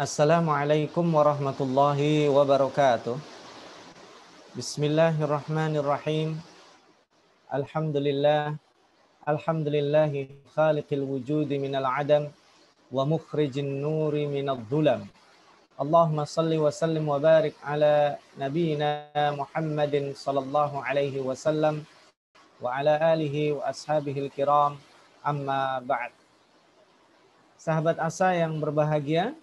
Assalamualaikum warahmatullahi wabarakatuh. Bismillahirrahmanirrahim. Alhamdulillah. Alhamdulillahi khaliqil wujudi minal adam wa mukhrijin nuri minal dhulam. Allahumma salli wa sallim wa barik ala nabiyina Muhammadin sallallahu alaihi wasallam wa ala alihi wa ashabihi kiram amma ba'd. Sahabat asa yang berbahagia,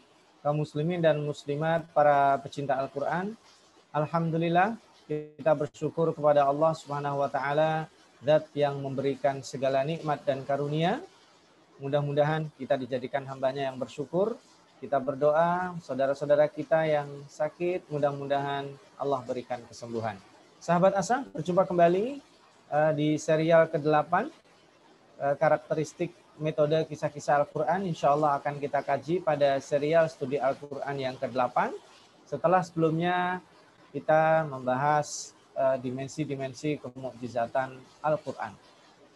kaum muslimin dan muslimat, para pecinta Al-Quran. Alhamdulillah, kita bersyukur kepada Allah Subhanahu wa Ta'ala, zat yang memberikan segala nikmat dan karunia. Mudah-mudahan kita dijadikan hambanya yang bersyukur. Kita berdoa, saudara-saudara kita yang sakit, mudah-mudahan Allah berikan kesembuhan. Sahabat Asa, berjumpa kembali eh, di serial ke-8, eh, karakteristik metode kisah-kisah Al-Quran insya Allah akan kita kaji pada serial studi Al-Quran yang ke-8. Setelah sebelumnya kita membahas eh, dimensi-dimensi kemukjizatan Al-Quran.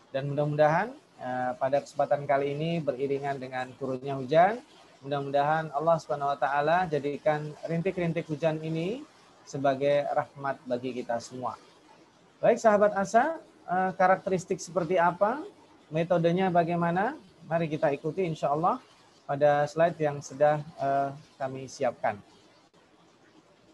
Dan mudah-mudahan eh, pada kesempatan kali ini beriringan dengan turunnya hujan, mudah-mudahan Allah Subhanahu wa taala jadikan rintik-rintik hujan ini sebagai rahmat bagi kita semua. Baik sahabat Asa, eh, karakteristik seperti apa metodenya bagaimana? Mari kita ikuti insya Allah pada slide yang sudah uh, kami siapkan.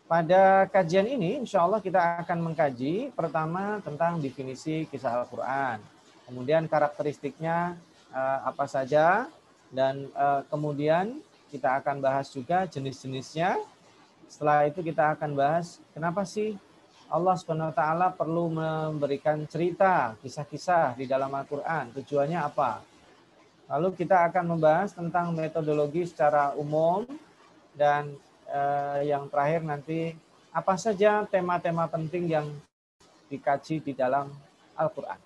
Pada kajian ini insya Allah kita akan mengkaji pertama tentang definisi kisah Al-Quran. Kemudian karakteristiknya uh, apa saja dan uh, kemudian kita akan bahas juga jenis-jenisnya. Setelah itu kita akan bahas kenapa sih Allah Subhanahu wa taala perlu memberikan cerita, kisah-kisah di dalam Al-Qur'an. Tujuannya apa? Lalu kita akan membahas tentang metodologi secara umum dan eh, yang terakhir nanti apa saja tema-tema penting yang dikaji di dalam Al-Qur'an.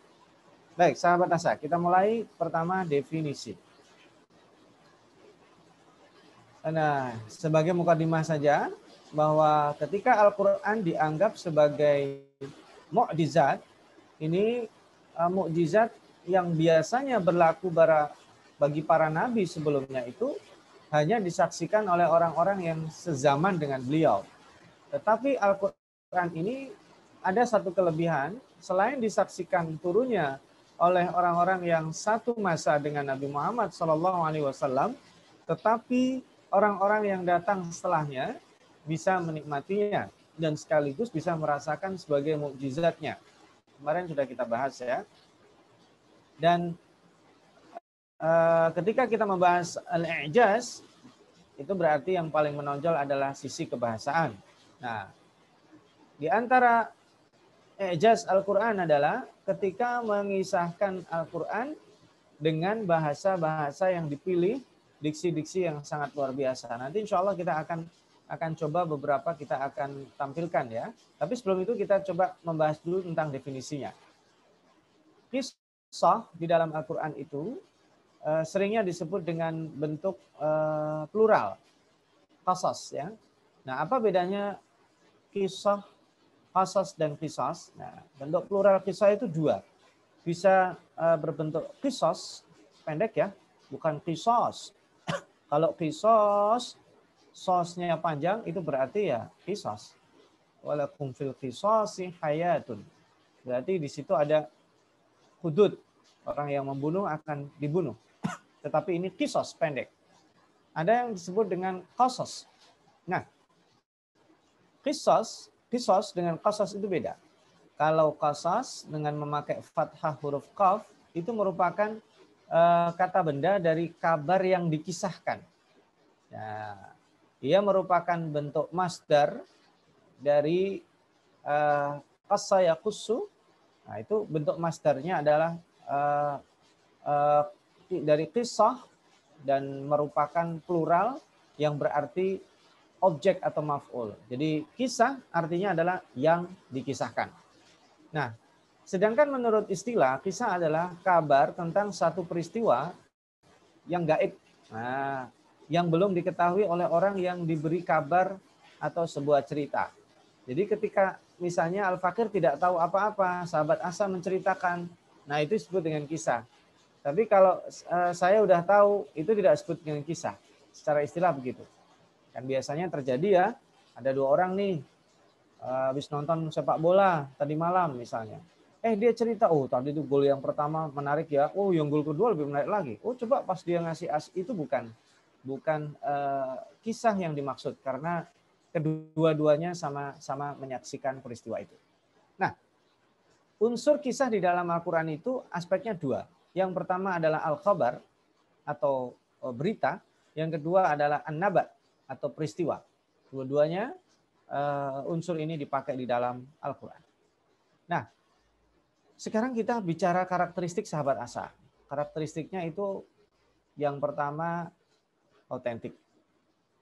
Baik, sahabat Nasa, kita mulai pertama definisi. Nah, sebagai mukadimah saja, bahwa ketika Al-Quran dianggap sebagai mukjizat, ini uh, mukjizat yang biasanya berlaku bara, bagi para nabi sebelumnya itu hanya disaksikan oleh orang-orang yang sezaman dengan beliau. Tetapi Al-Quran ini ada satu kelebihan, selain disaksikan turunnya oleh orang-orang yang satu masa dengan Nabi Muhammad SAW, tetapi orang-orang yang datang setelahnya bisa menikmatinya dan sekaligus bisa merasakan sebagai mukjizatnya. Kemarin sudah kita bahas ya. Dan uh, ketika kita membahas al-i'jaz itu berarti yang paling menonjol adalah sisi kebahasaan. Nah, di antara i'jaz Al-Qur'an adalah ketika mengisahkan Al-Qur'an dengan bahasa-bahasa yang dipilih, diksi-diksi yang sangat luar biasa. Nanti insya Allah kita akan akan coba beberapa kita akan tampilkan ya. Tapi sebelum itu kita coba membahas dulu tentang definisinya. Kisah di dalam Al-Quran itu eh, seringnya disebut dengan bentuk eh, plural, kasas ya. Nah apa bedanya kisah, kasas dan kisas? Nah bentuk plural kisah itu dua, bisa eh, berbentuk kisos pendek ya, bukan kisos. Kalau kisos sosnya panjang itu berarti ya kisos. Walakum fil kisosi hayatun. Berarti di situ ada hudud. Orang yang membunuh akan dibunuh. Tetapi ini kisos pendek. Ada yang disebut dengan kosos. Nah, kisos, kisos dengan kosos itu beda. Kalau kosos dengan memakai fathah huruf kaf itu merupakan eh, kata benda dari kabar yang dikisahkan. Nah, ia merupakan bentuk masdar dari uh, eh, kasaya kusu. Nah, itu bentuk masdarnya adalah eh, eh, dari kisah dan merupakan plural yang berarti objek atau maf'ul. Jadi kisah artinya adalah yang dikisahkan. Nah, sedangkan menurut istilah, kisah adalah kabar tentang satu peristiwa yang gaib. Nah, yang belum diketahui oleh orang yang diberi kabar atau sebuah cerita. Jadi ketika misalnya Al-Fakir tidak tahu apa-apa, sahabat Asa menceritakan. Nah, itu disebut dengan kisah. Tapi kalau eh, saya udah tahu, itu tidak disebut dengan kisah. Secara istilah begitu. Kan biasanya terjadi ya, ada dua orang nih, uh, habis nonton sepak bola tadi malam misalnya. Eh dia cerita, oh tadi itu gol yang pertama menarik ya, oh yang gol kedua lebih menarik lagi. Oh coba pas dia ngasih as itu bukan bukan uh, kisah yang dimaksud karena kedua-duanya sama-sama menyaksikan peristiwa itu. Nah, unsur kisah di dalam Al-Qur'an itu aspeknya dua. Yang pertama adalah al-khabar atau eh, berita, yang kedua adalah an nabat atau peristiwa. Dua-duanya uh, unsur ini dipakai di dalam Al-Qur'an. Nah, sekarang kita bicara karakteristik sahabat Asa. Karakteristiknya itu yang pertama otentik.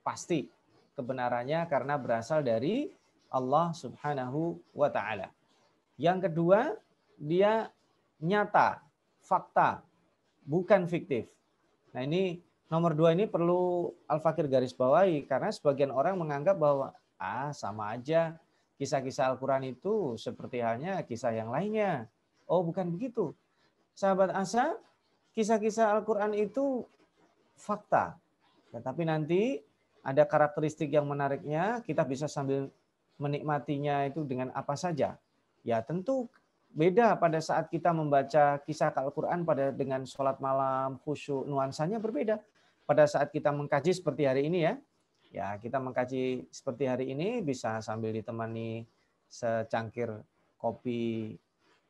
Pasti kebenarannya karena berasal dari Allah Subhanahu wa taala. Yang kedua, dia nyata, fakta, bukan fiktif. Nah, ini nomor dua ini perlu Al-Fakir garis bawahi karena sebagian orang menganggap bahwa ah sama aja kisah-kisah Al-Quran itu seperti halnya kisah yang lainnya. Oh bukan begitu. Sahabat Asa, kisah-kisah Al-Quran itu fakta. Ya, tapi nanti ada karakteristik yang menariknya, kita bisa sambil menikmatinya itu dengan apa saja. Ya tentu beda pada saat kita membaca kisah Al-Quran pada dengan sholat malam, khusyuk, nuansanya berbeda. Pada saat kita mengkaji seperti hari ini ya, ya kita mengkaji seperti hari ini bisa sambil ditemani secangkir kopi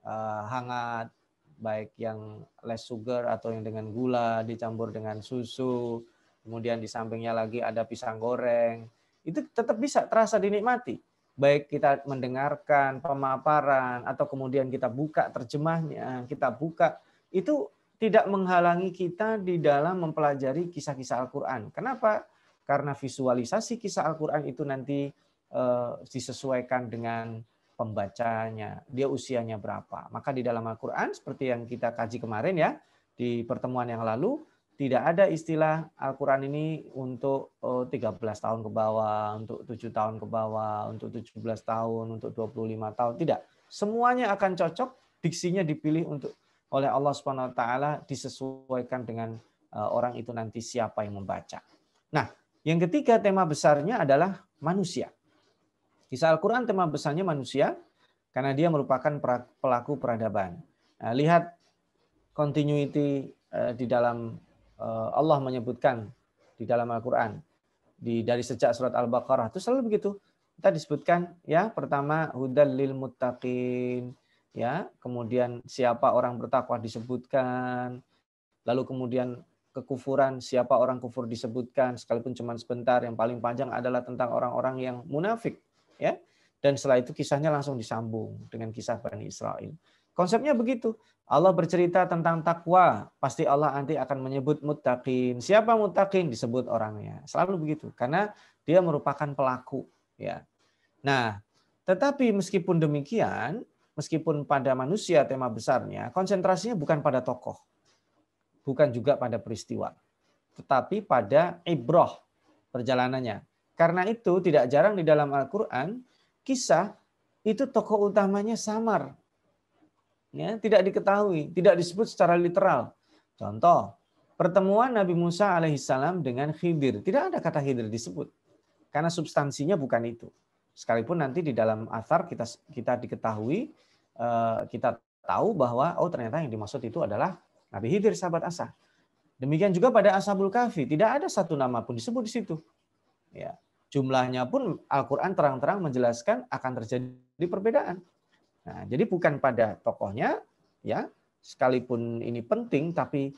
eh, hangat, baik yang less sugar atau yang dengan gula dicampur dengan susu, kemudian di sampingnya lagi ada pisang goreng, itu tetap bisa terasa dinikmati. Baik kita mendengarkan pemaparan atau kemudian kita buka terjemahnya, kita buka itu tidak menghalangi kita di dalam mempelajari kisah-kisah Al-Qur'an. Kenapa? Karena visualisasi kisah Al-Qur'an itu nanti eh, disesuaikan dengan pembacanya, dia usianya berapa. Maka di dalam Al-Qur'an seperti yang kita kaji kemarin ya, di pertemuan yang lalu tidak ada istilah Al-Quran ini untuk 13 eh, tahun ke bawah, untuk 7 tahun ke bawah, untuk 17 tahun, untuk 25 tahun. Tidak. Semuanya akan cocok, diksinya dipilih untuk oleh Allah Subhanahu wa taala disesuaikan dengan eh, orang itu nanti siapa yang membaca. Nah, yang ketiga tema besarnya adalah manusia. Kisah Al-Qur'an tema besarnya manusia karena dia merupakan pelaku peradaban. Nah, lihat continuity eh, di dalam Eh, Allah menyebutkan di dalam Al-Qur'an. Di dari sejak surat Al-Baqarah itu selalu begitu. Kita disebutkan ya pertama hudal lil muttaqin ya, kemudian siapa orang bertakwa disebutkan. Lalu kemudian kekufuran, siapa orang kufur disebutkan sekalipun cuma sebentar. Yang paling panjang adalah tentang orang-orang yang munafik, ya. Dan setelah itu kisahnya langsung disambung dengan kisah Bani Israel. Konsepnya begitu. Allah bercerita tentang takwa, pasti Allah nanti akan menyebut mutakin. Siapa mutakin disebut orangnya. Selalu begitu karena dia merupakan pelaku, ya. Nah, tetapi meskipun demikian, meskipun pada manusia tema besarnya, konsentrasinya bukan pada tokoh. Bukan juga pada peristiwa. Tetapi pada ibroh perjalanannya. Karena itu tidak jarang di dalam Al-Qur'an kisah itu tokoh utamanya samar, ya, tidak diketahui, tidak disebut secara literal. Contoh, pertemuan Nabi Musa alaihissalam dengan Khidir. Tidak ada kata Khidir disebut. Karena substansinya bukan itu. Sekalipun nanti di dalam athar kita kita diketahui, eh, kita tahu bahwa oh ternyata yang dimaksud itu adalah Nabi Khidir sahabat Asa. Demikian juga pada Ashabul Kahfi, tidak ada satu nama pun disebut di situ. Ya. Jumlahnya pun Al-Qur'an terang-terang menjelaskan akan terjadi perbedaan. Nah, jadi bukan pada tokohnya, ya sekalipun ini penting, tapi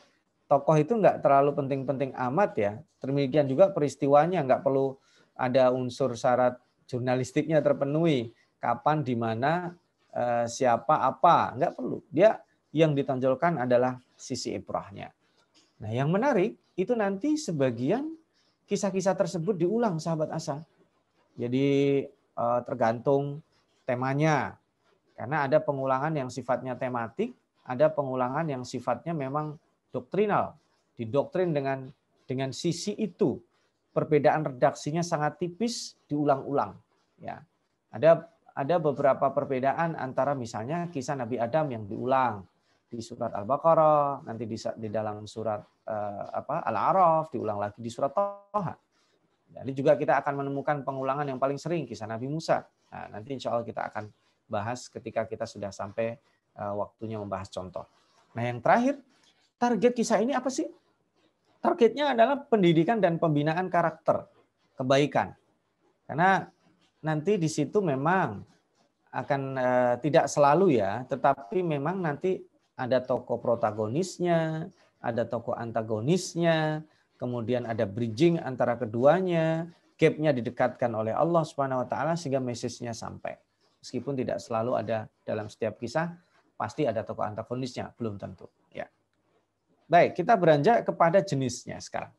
tokoh itu nggak terlalu penting-penting amat ya. Demikian juga peristiwanya nggak perlu ada unsur syarat jurnalistiknya terpenuhi. Kapan, di mana, eh, siapa, apa nggak perlu. Dia yang ditonjolkan adalah sisi ibrahnya. Nah, yang menarik itu nanti sebagian kisah-kisah tersebut diulang sahabat asa. Jadi eh, tergantung temanya karena ada pengulangan yang sifatnya tematik, ada pengulangan yang sifatnya memang doktrinal. Didoktrin dengan dengan sisi itu perbedaan redaksinya sangat tipis diulang-ulang. Ya. Ada ada beberapa perbedaan antara misalnya kisah Nabi Adam yang diulang di surat Al-Baqarah, nanti di, di dalam surat eh, apa Al-A'raf, diulang lagi di surat Toha. Jadi juga kita akan menemukan pengulangan yang paling sering kisah Nabi Musa. Nah, nanti insya Allah kita akan bahas ketika kita sudah sampai eh, waktunya membahas contoh. Nah, yang terakhir, target kisah ini apa sih? Targetnya adalah pendidikan dan pembinaan karakter, kebaikan. Karena nanti di situ memang akan eh, tidak selalu ya, tetapi memang nanti ada tokoh protagonisnya, ada tokoh antagonisnya, kemudian ada bridging antara keduanya, gapnya didekatkan oleh Allah Subhanahu wa taala sehingga message sampai meskipun tidak selalu ada dalam setiap kisah, pasti ada tokoh antagonisnya, belum tentu. Ya. Baik, kita beranjak kepada jenisnya sekarang.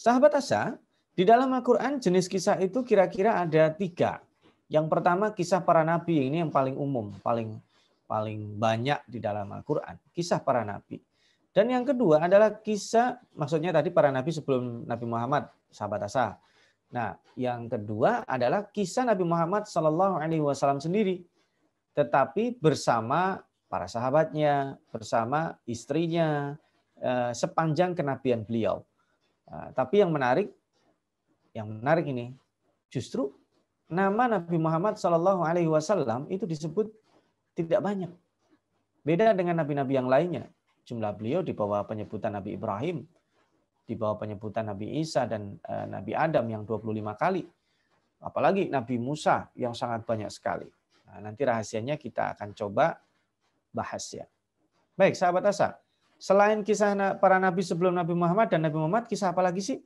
Sahabat Asa, di dalam Al-Quran jenis kisah itu kira-kira ada tiga. Yang pertama kisah para nabi, ini yang paling umum, paling paling banyak di dalam Al-Quran. Kisah para nabi. Dan yang kedua adalah kisah, maksudnya tadi para nabi sebelum Nabi Muhammad, sahabat Asa. Nah, yang kedua adalah kisah Nabi Muhammad Shallallahu Alaihi Wasallam sendiri, tetapi bersama para sahabatnya, bersama istrinya, eh, sepanjang kenabian beliau. Nah, tapi yang menarik, yang menarik ini justru nama Nabi Muhammad Shallallahu Alaihi Wasallam itu disebut tidak banyak. Beda dengan nabi-nabi yang lainnya. Jumlah beliau di bawah penyebutan Nabi Ibrahim, di bawah penyebutan Nabi Isa dan eh, Nabi Adam yang 25 kali. Apalagi Nabi Musa yang sangat banyak sekali. Nah, nanti rahasianya kita akan coba bahas ya. Baik, sahabat asa. Selain kisah para nabi sebelum Nabi Muhammad dan Nabi Muhammad, kisah apa lagi sih?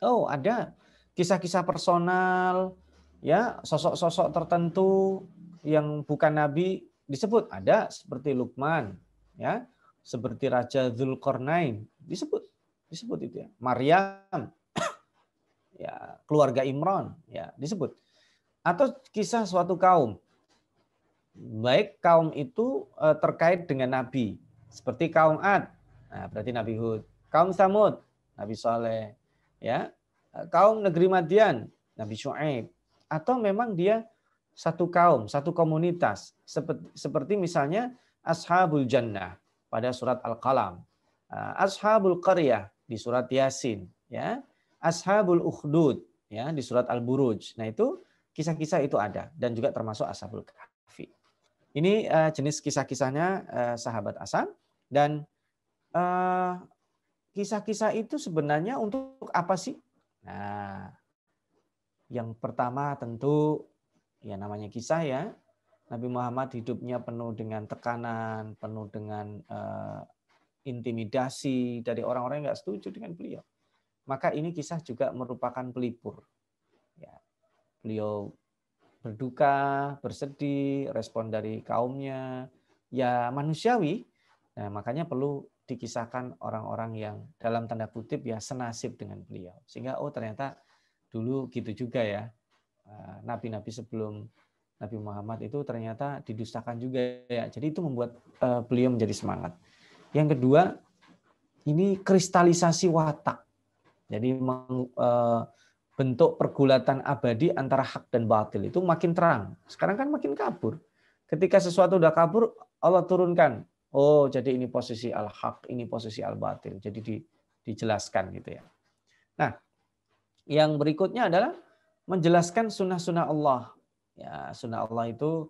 Oh, ada kisah-kisah personal, ya sosok-sosok tertentu yang bukan nabi disebut ada seperti Lukman, ya seperti Raja Zulkarnain disebut disebut itu ya. Maryam, ya keluarga Imron, ya disebut. Atau kisah suatu kaum, baik kaum itu e, terkait dengan Nabi, seperti kaum Ad, nah, berarti Nabi Hud, kaum Samud, Nabi Saleh, ya e, kaum negeri Madian, Nabi Shu'aib, atau memang dia satu kaum, satu komunitas, seperti, seperti misalnya Ashabul Jannah pada surat Al-Qalam, e, Ashabul Qaryah di surat Yasin, ya. Ashabul Ukhdud, ya, di surat Al-Buruj. Nah, itu kisah-kisah itu ada dan juga termasuk Ashabul Kahfi. Ini uh, jenis kisah-kisahnya uh, sahabat Asam dan uh, kisah-kisah itu sebenarnya untuk apa sih? Nah, yang pertama tentu ya namanya kisah ya. Nabi Muhammad hidupnya penuh dengan tekanan, penuh dengan intimidasi dari orang-orang yang nggak setuju dengan beliau. Maka ini kisah juga merupakan pelipur. Ya, beliau berduka, bersedih, respon dari kaumnya, ya manusiawi. Nah, makanya perlu dikisahkan orang-orang yang dalam tanda kutip ya senasib dengan beliau. Sehingga oh ternyata dulu gitu juga ya. Eh, nabi-nabi sebelum Nabi Muhammad itu ternyata didustakan juga ya. Jadi itu membuat eh, beliau menjadi semangat. Yang kedua, ini kristalisasi watak. Jadi eh, bentuk pergulatan abadi antara hak dan batil itu makin terang. Sekarang kan makin kabur. Ketika sesuatu udah kabur, Allah turunkan. Oh, jadi ini posisi al-haq, ini posisi al-batil. Jadi di, dijelaskan gitu ya. Nah, yang berikutnya adalah menjelaskan sunnah-sunnah Allah. Ya, sunnah Allah itu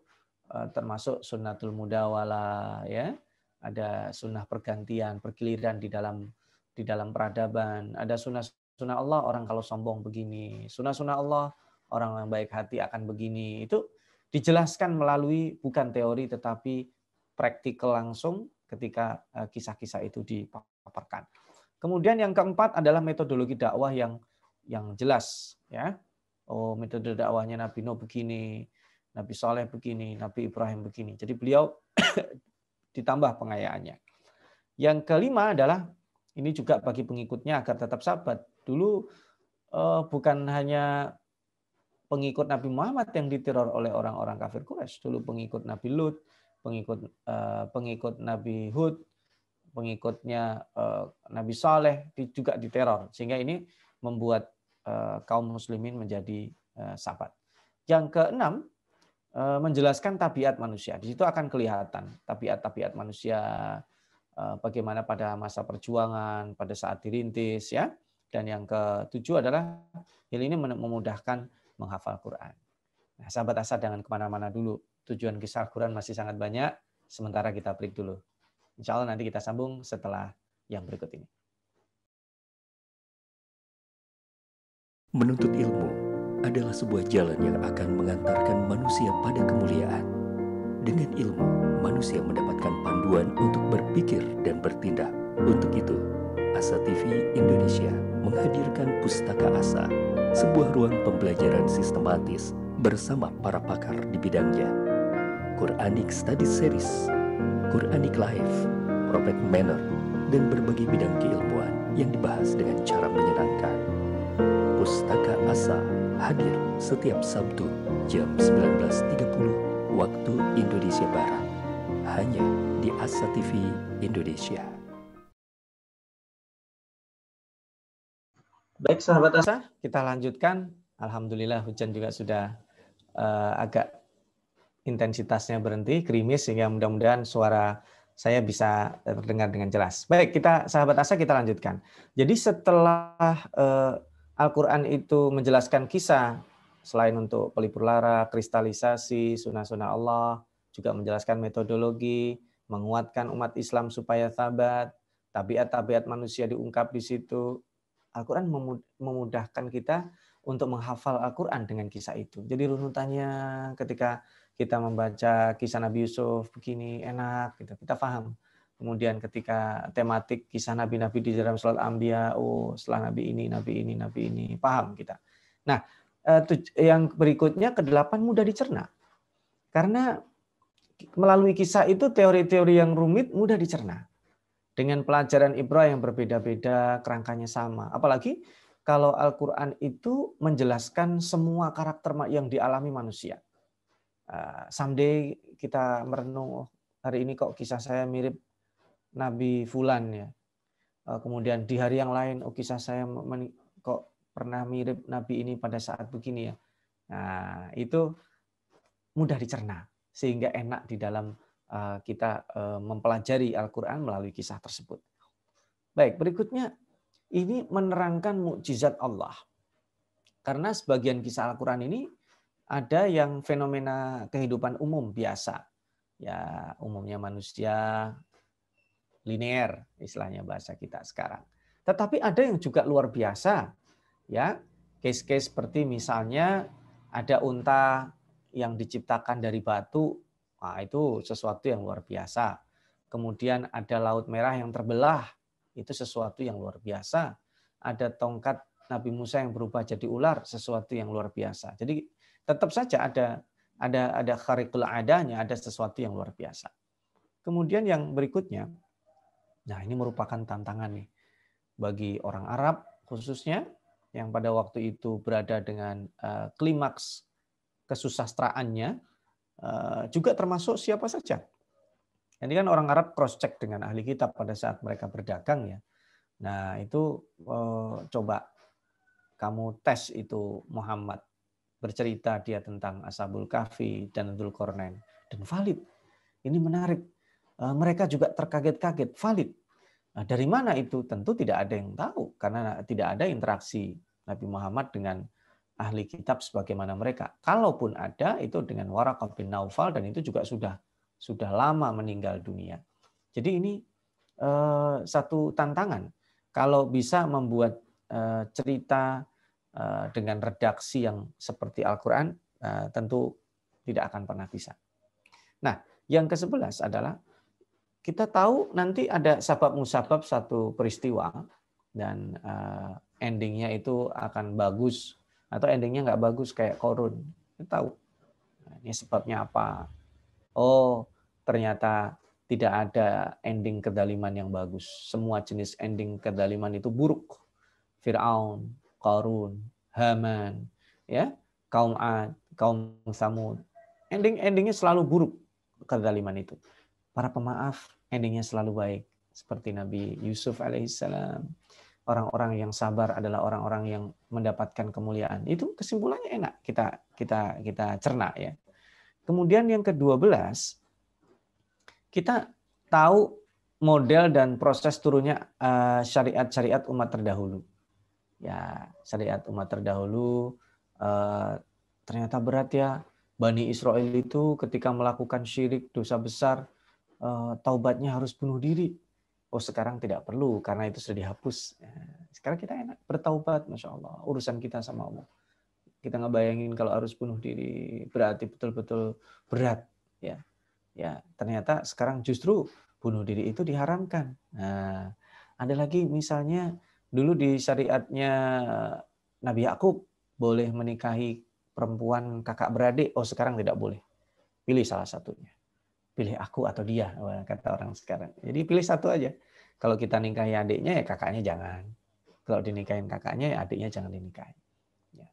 eh, termasuk sunnatul mudawalah ya ada sunnah pergantian, pergiliran di dalam di dalam peradaban, ada sunnah sunnah Allah orang kalau sombong begini, sunnah sunnah Allah orang yang baik hati akan begini. Itu dijelaskan melalui bukan teori tetapi praktikal langsung ketika eh, kisah-kisah itu dipaparkan. Kemudian yang keempat adalah metodologi dakwah yang yang jelas, ya. Oh, metode dakwahnya Nabi Nuh begini, Nabi Saleh begini, Nabi Ibrahim begini. Jadi beliau ditambah pengayaannya. Yang kelima adalah ini juga bagi pengikutnya agar tetap sahabat. Dulu eh, bukan hanya pengikut Nabi Muhammad yang diteror oleh orang-orang kafir Quraisy. Dulu pengikut Nabi Lut, pengikut eh, pengikut Nabi Hud, pengikutnya eh, Nabi Saleh juga diteror. Sehingga ini membuat kaum muslimin menjadi sabat. sahabat. Yang keenam Eh, menjelaskan tabiat manusia. Di situ akan kelihatan tabiat-tabiat manusia eh, bagaimana pada masa perjuangan, pada saat dirintis ya. Dan yang ketujuh adalah hal ini memudahkan menghafal Quran. Nah, sahabat asad dengan kemana-mana dulu. Tujuan kisah Quran masih sangat banyak. Sementara kita break dulu. Insya Allah nanti kita sambung setelah yang berikut ini. Menuntut ilmu adalah sebuah jalan yang akan mengantarkan manusia pada kemuliaan. Dengan ilmu, manusia mendapatkan panduan untuk berpikir dan bertindak. Untuk itu, Asa TV Indonesia menghadirkan Pustaka Asa, sebuah ruang pembelajaran sistematis bersama para pakar di bidangnya. Quranic Study Series, Quranic Life, Prophet Manner, dan berbagai bidang keilmuan yang dibahas dengan cara menyenangkan. Pustaka Asa hadir setiap Sabtu jam 19.30 waktu Indonesia Barat hanya di Asa TV Indonesia. Baik sahabat Asa, kita lanjutkan. Alhamdulillah hujan juga sudah uh, agak intensitasnya berhenti, krimis sehingga mudah-mudahan suara saya bisa terdengar dengan jelas. Baik, kita sahabat Asa kita lanjutkan. Jadi setelah uh, Al-Quran itu menjelaskan kisah selain untuk pelipur lara, kristalisasi, sunnah-sunnah Allah, juga menjelaskan metodologi, menguatkan umat Islam supaya sabat, tabiat-tabiat manusia diungkap di situ. Al-Quran memudahkan kita untuk menghafal Al-Quran dengan kisah itu. Jadi runutannya ketika kita membaca kisah Nabi Yusuf begini enak, gitu. kita, kita Kemudian ketika tematik kisah nabi-nabi di dalam surat ambia, oh setelah nabi ini, nabi ini, nabi ini, paham kita. Nah, eh, yang berikutnya ke kedelapan mudah dicerna. Karena melalui kisah itu teori-teori yang rumit mudah dicerna. Dengan pelajaran Ibrah yang berbeda-beda, kerangkanya sama. Apalagi kalau Al-Quran itu menjelaskan semua karakter yang dialami manusia. Eh, someday kita merenung, oh, hari ini kok kisah saya mirip Nabi Fulan ya. Eh, kemudian di hari yang lain, oh kisah saya kok pernah mirip Nabi ini pada saat begini ya. Nah itu mudah dicerna sehingga enak di dalam eh, kita eh, mempelajari Al-Quran melalui kisah tersebut. Baik, berikutnya ini menerangkan mukjizat Allah. Karena sebagian kisah Al-Quran ini ada yang fenomena kehidupan umum biasa. Ya, umumnya manusia linear istilahnya bahasa kita sekarang. Tetapi ada yang juga luar biasa. Ya, case-case seperti misalnya ada unta yang diciptakan dari batu. Nah, itu sesuatu yang luar biasa. Kemudian ada laut merah yang terbelah. Itu sesuatu yang luar biasa. Ada tongkat Nabi Musa yang berubah jadi ular, sesuatu yang luar biasa. Jadi tetap saja ada ada ada adanya, ada sesuatu yang luar biasa. Kemudian yang berikutnya, Nah, ini merupakan tantangan nih bagi orang Arab khususnya yang pada waktu itu berada dengan eh, klimaks kesusastraannya eh, juga termasuk siapa saja. Ini kan orang Arab cross check dengan ahli kitab pada saat mereka berdagang ya. Nah, itu eh, coba kamu tes itu Muhammad bercerita dia tentang Ashabul Kahfi dan Qarnain dan valid. Ini menarik Eh, mereka juga terkaget-kaget, valid. Nah, dari mana itu? Tentu tidak ada yang tahu karena tidak ada interaksi Nabi Muhammad dengan ahli kitab sebagaimana mereka. Kalaupun ada itu dengan Waraqah bin Naufal dan itu juga sudah sudah lama meninggal dunia. Jadi ini eh, satu tantangan kalau bisa membuat eh, cerita eh, dengan redaksi yang seperti Al-Qur'an eh, tentu tidak akan pernah bisa. Nah, yang ke-11 adalah kita tahu nanti ada sabab musabab satu peristiwa dan eh, endingnya itu akan bagus atau endingnya nggak bagus kayak korun kita tahu nah, ini sebabnya apa oh ternyata tidak ada ending kedaliman yang bagus semua jenis ending kedaliman itu buruk Fir'aun Korun Haman ya kaum Ad kaum Samud ending endingnya selalu buruk kedaliman itu para pemaaf endingnya selalu baik seperti Nabi Yusuf alaihissalam. Orang-orang yang sabar adalah orang-orang yang mendapatkan kemuliaan. Itu kesimpulannya enak kita kita kita cerna ya. Kemudian yang ke-12 kita tahu model dan proses turunnya eh, syariat-syariat umat terdahulu. Ya, syariat umat terdahulu eh, ternyata berat ya. Bani Israel itu ketika melakukan syirik dosa besar Eh, taubatnya harus bunuh diri. Oh sekarang tidak perlu karena itu sudah dihapus. Ya, sekarang kita enak bertaubat, masya Allah. Urusan kita sama Allah. Kita nggak bayangin kalau harus bunuh diri berarti betul-betul berat, ya. Ya ternyata sekarang justru bunuh diri itu diharamkan. Nah, ada lagi misalnya dulu di syariatnya Nabi Yakub boleh menikahi perempuan kakak beradik. Oh sekarang tidak boleh. Pilih salah satunya pilih aku atau dia eh, kata orang sekarang. Jadi pilih satu aja. Kalau kita nikahi adiknya ya kakaknya jangan. Kalau dinikahin kakaknya ya adiknya jangan dinikahi. Ya.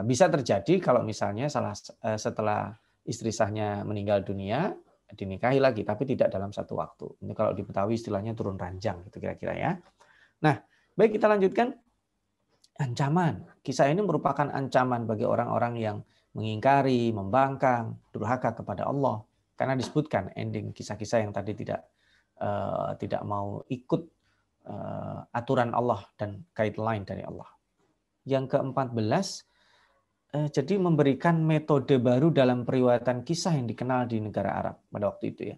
Eh, bisa terjadi kalau misalnya salah eh, setelah istri sahnya meninggal dunia dinikahi lagi tapi tidak dalam satu waktu. Ini kalau diketahui istilahnya turun ranjang gitu kira-kira ya. Nah, baik kita lanjutkan ancaman. Kisah ini merupakan ancaman bagi orang-orang yang mengingkari, membangkang, durhaka kepada Allah karena disebutkan ending kisah-kisah yang tadi tidak uh, tidak mau ikut uh, aturan Allah dan guideline dari Allah. Yang keempat belas, uh, jadi memberikan metode baru dalam periwayatan kisah yang dikenal di negara Arab pada waktu itu ya,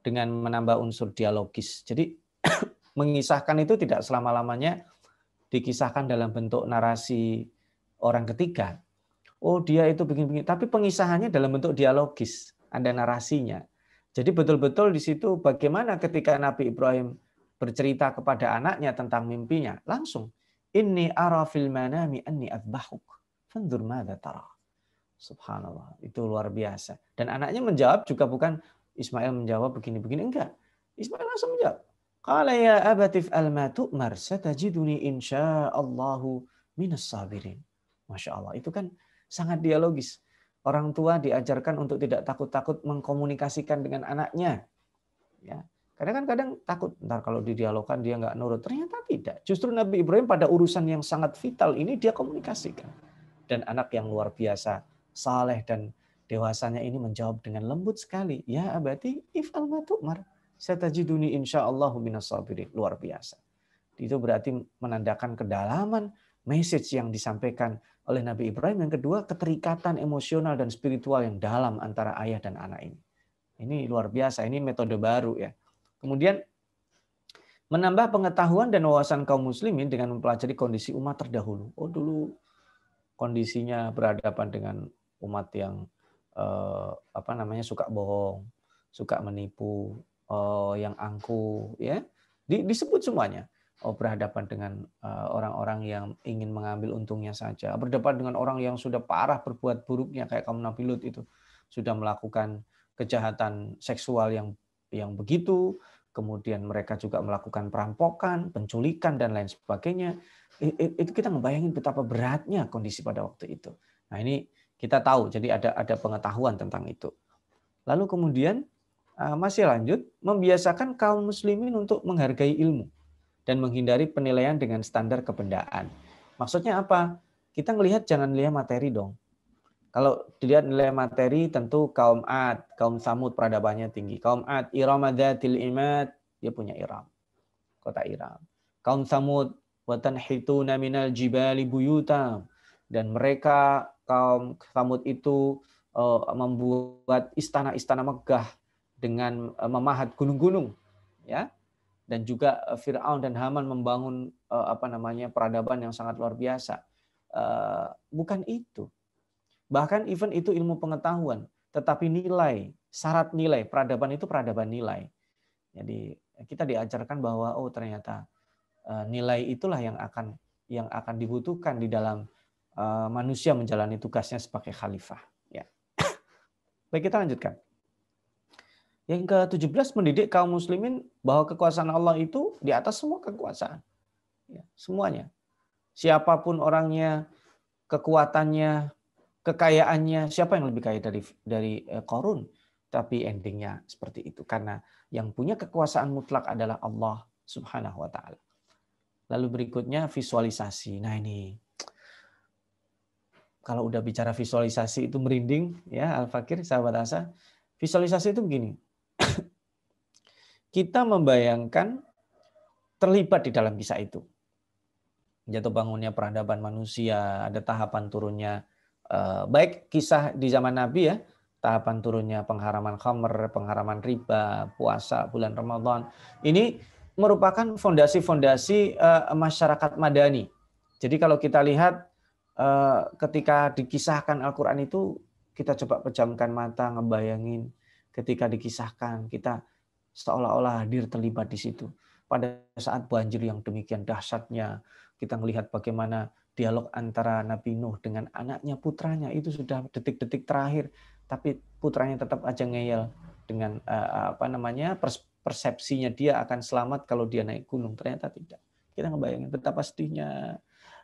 dengan menambah unsur dialogis. Jadi mengisahkan itu tidak selama lamanya dikisahkan dalam bentuk narasi orang ketiga. Oh dia itu begini-begini, tapi pengisahannya dalam bentuk dialogis ada narasinya. Jadi betul-betul di situ bagaimana ketika Nabi Ibrahim bercerita kepada anaknya tentang mimpinya, langsung ini arafil mana manami anni adbahuk. Fandur mada tara. Subhanallah, itu luar biasa. Dan anaknya menjawab juga bukan Ismail menjawab begini-begini enggak. Ismail langsung menjawab, Qala ya abatif alma tu'mar satajiduni insya'allahu minas sabirin. Masya Allah. Itu kan sangat dialogis. Orang tua diajarkan untuk tidak takut-takut mengkomunikasikan dengan anaknya. Ya. Karena kan kadang takut, ntar kalau didialogkan dia nggak nurut. Ternyata tidak. Justru Nabi Ibrahim pada urusan yang sangat vital ini dia komunikasikan. Dan anak yang luar biasa, saleh dan dewasanya ini menjawab dengan lembut sekali. Ya abadi, if al matu'mar. setajiduni insya'allahu minas sabirin. Luar biasa. Itu berarti menandakan kedalaman message yang disampaikan oleh Nabi Ibrahim. Yang kedua, keterikatan emosional dan spiritual yang dalam antara ayah dan anak ini. Ini luar biasa, ini metode baru ya. Kemudian menambah pengetahuan dan wawasan kaum muslimin dengan mempelajari kondisi umat terdahulu. Oh dulu kondisinya berhadapan dengan umat yang eh, apa namanya suka bohong, suka menipu, eh, yang angkuh, ya. Di, disebut semuanya. Oh, berhadapan dengan eh, orang-orang yang ingin mengambil untungnya saja. Berdepan dengan orang yang sudah parah berbuat buruknya kayak kamu Nabi Lut itu sudah melakukan kejahatan seksual yang yang begitu, kemudian mereka juga melakukan perampokan, penculikan dan lain sebagainya. Itu kita ngebayangin betapa beratnya kondisi pada waktu itu. Nah, ini kita tahu jadi ada ada pengetahuan tentang itu. Lalu kemudian eh, masih lanjut membiasakan kaum muslimin untuk menghargai ilmu dan menghindari penilaian dengan standar kebendaan. Maksudnya apa? Kita melihat jangan lihat materi dong. Kalau dilihat nilai materi tentu kaum Ad, kaum Samud peradabannya tinggi. Kaum Ad, iramadatil imad, dia punya Iram. Kota Iram. Kaum Samud, watan hitu naminal jibali buyuta. Dan mereka kaum Samud itu eh, membuat istana-istana megah dengan eh, memahat gunung-gunung. Ya, dan juga eh, Firaun dan Haman membangun eh, apa namanya peradaban yang sangat luar biasa. Eh, bukan itu. Bahkan even itu ilmu pengetahuan, tetapi nilai, syarat nilai, peradaban itu peradaban nilai. Jadi kita diajarkan bahwa oh ternyata nilai itulah yang akan yang akan dibutuhkan di dalam manusia menjalani tugasnya sebagai khalifah. Ya. Baik kita lanjutkan. Yang ke-17 mendidik kaum muslimin bahwa kekuasaan Allah itu di atas semua kekuasaan. Ya, semuanya. Siapapun orangnya, kekuatannya, kekayaannya, siapa yang lebih kaya dari dari Korun? Eh, Tapi endingnya seperti itu karena yang punya kekuasaan mutlak adalah Allah Subhanahu wa taala. Lalu berikutnya visualisasi. Nah, ini kalau udah bicara visualisasi itu merinding ya Al Fakir sahabat Asa. Visualisasi itu begini kita membayangkan terlibat di dalam kisah itu. Jatuh bangunnya peradaban manusia, ada tahapan turunnya eh, baik kisah di zaman Nabi ya, tahapan turunnya pengharaman khamer, pengharaman riba, puasa bulan Ramadan. Ini merupakan fondasi-fondasi eh, masyarakat madani. Jadi kalau kita lihat eh, ketika dikisahkan Al-Qur'an itu kita coba pejamkan mata ngebayangin ketika dikisahkan kita seolah-olah hadir terlibat di situ. Pada saat banjir yang demikian dahsyatnya, kita melihat bagaimana dialog antara Nabi Nuh dengan anaknya putranya itu sudah detik-detik terakhir, tapi putranya tetap aja ngeyel dengan eh, apa namanya persepsinya dia akan selamat kalau dia naik gunung ternyata tidak. Kita ngebayangin betapa sedihnya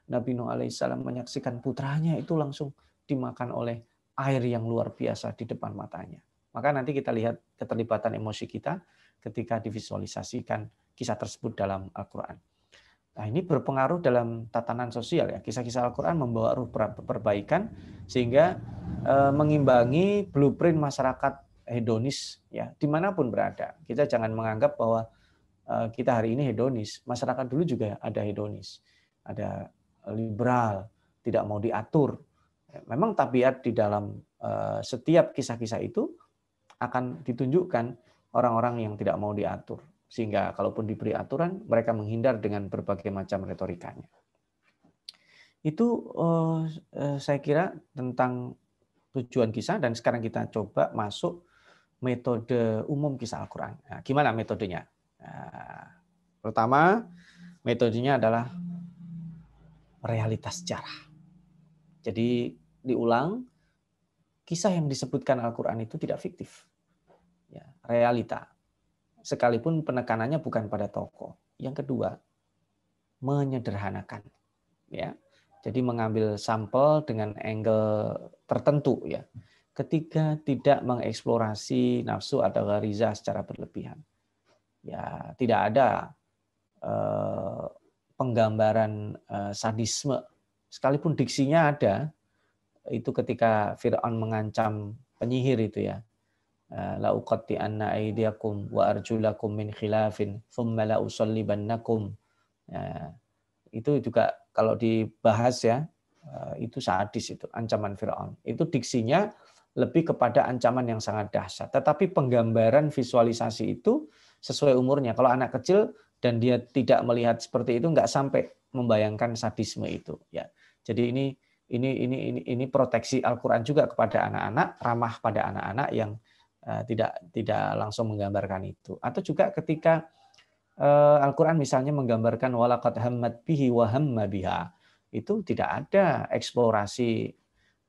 Nabi Nuh alaihissalam menyaksikan putranya itu langsung dimakan oleh air yang luar biasa di depan matanya. Maka nanti kita lihat keterlibatan emosi kita ketika divisualisasikan kisah tersebut dalam Al-Quran. Nah, ini berpengaruh dalam tatanan sosial ya. Kisah-kisah Al-Quran membawa ruh perbaikan sehingga eh, mengimbangi blueprint masyarakat hedonis ya dimanapun berada. Kita jangan menganggap bahwa eh, kita hari ini hedonis. Masyarakat dulu juga ada hedonis, ada liberal, tidak mau diatur. Memang tabiat di dalam eh, setiap kisah-kisah itu akan ditunjukkan orang-orang yang tidak mau diatur. Sehingga kalaupun diberi aturan, mereka menghindar dengan berbagai macam retorikanya. Itu eh, eh, saya kira tentang tujuan kisah dan sekarang kita coba masuk metode umum kisah Al-Quran. Nah, gimana metodenya? Nah, pertama, metodenya adalah realitas sejarah. Jadi diulang, kisah yang disebutkan Al-Quran itu tidak fiktif realita. Sekalipun penekanannya bukan pada toko. Yang kedua, menyederhanakan. Ya. Jadi mengambil sampel dengan angle tertentu ya. Ketiga, tidak mengeksplorasi nafsu atau gariza secara berlebihan. Ya, tidak ada eh, penggambaran eh, sadisme. Sekalipun diksinya ada, itu ketika Fir'aun mengancam penyihir itu ya. Eh, la uqatti anna aydiyakum wa arjulakum min khilafin thumma la usallibannakum eh, itu juga kalau dibahas ya eh, itu sadis itu ancaman Firaun itu diksinya lebih kepada ancaman yang sangat dahsyat tetapi penggambaran visualisasi itu sesuai umurnya kalau anak kecil dan dia tidak melihat seperti itu nggak sampai membayangkan sadisme itu ya jadi ini ini ini ini, ini proteksi Al-Qur'an juga kepada anak-anak ramah pada anak-anak yang Eh, tidak tidak langsung menggambarkan itu. Atau juga ketika eh, Al-Qur'an misalnya menggambarkan walaqad hammat bihi wa hamma biha. Itu tidak ada eksplorasi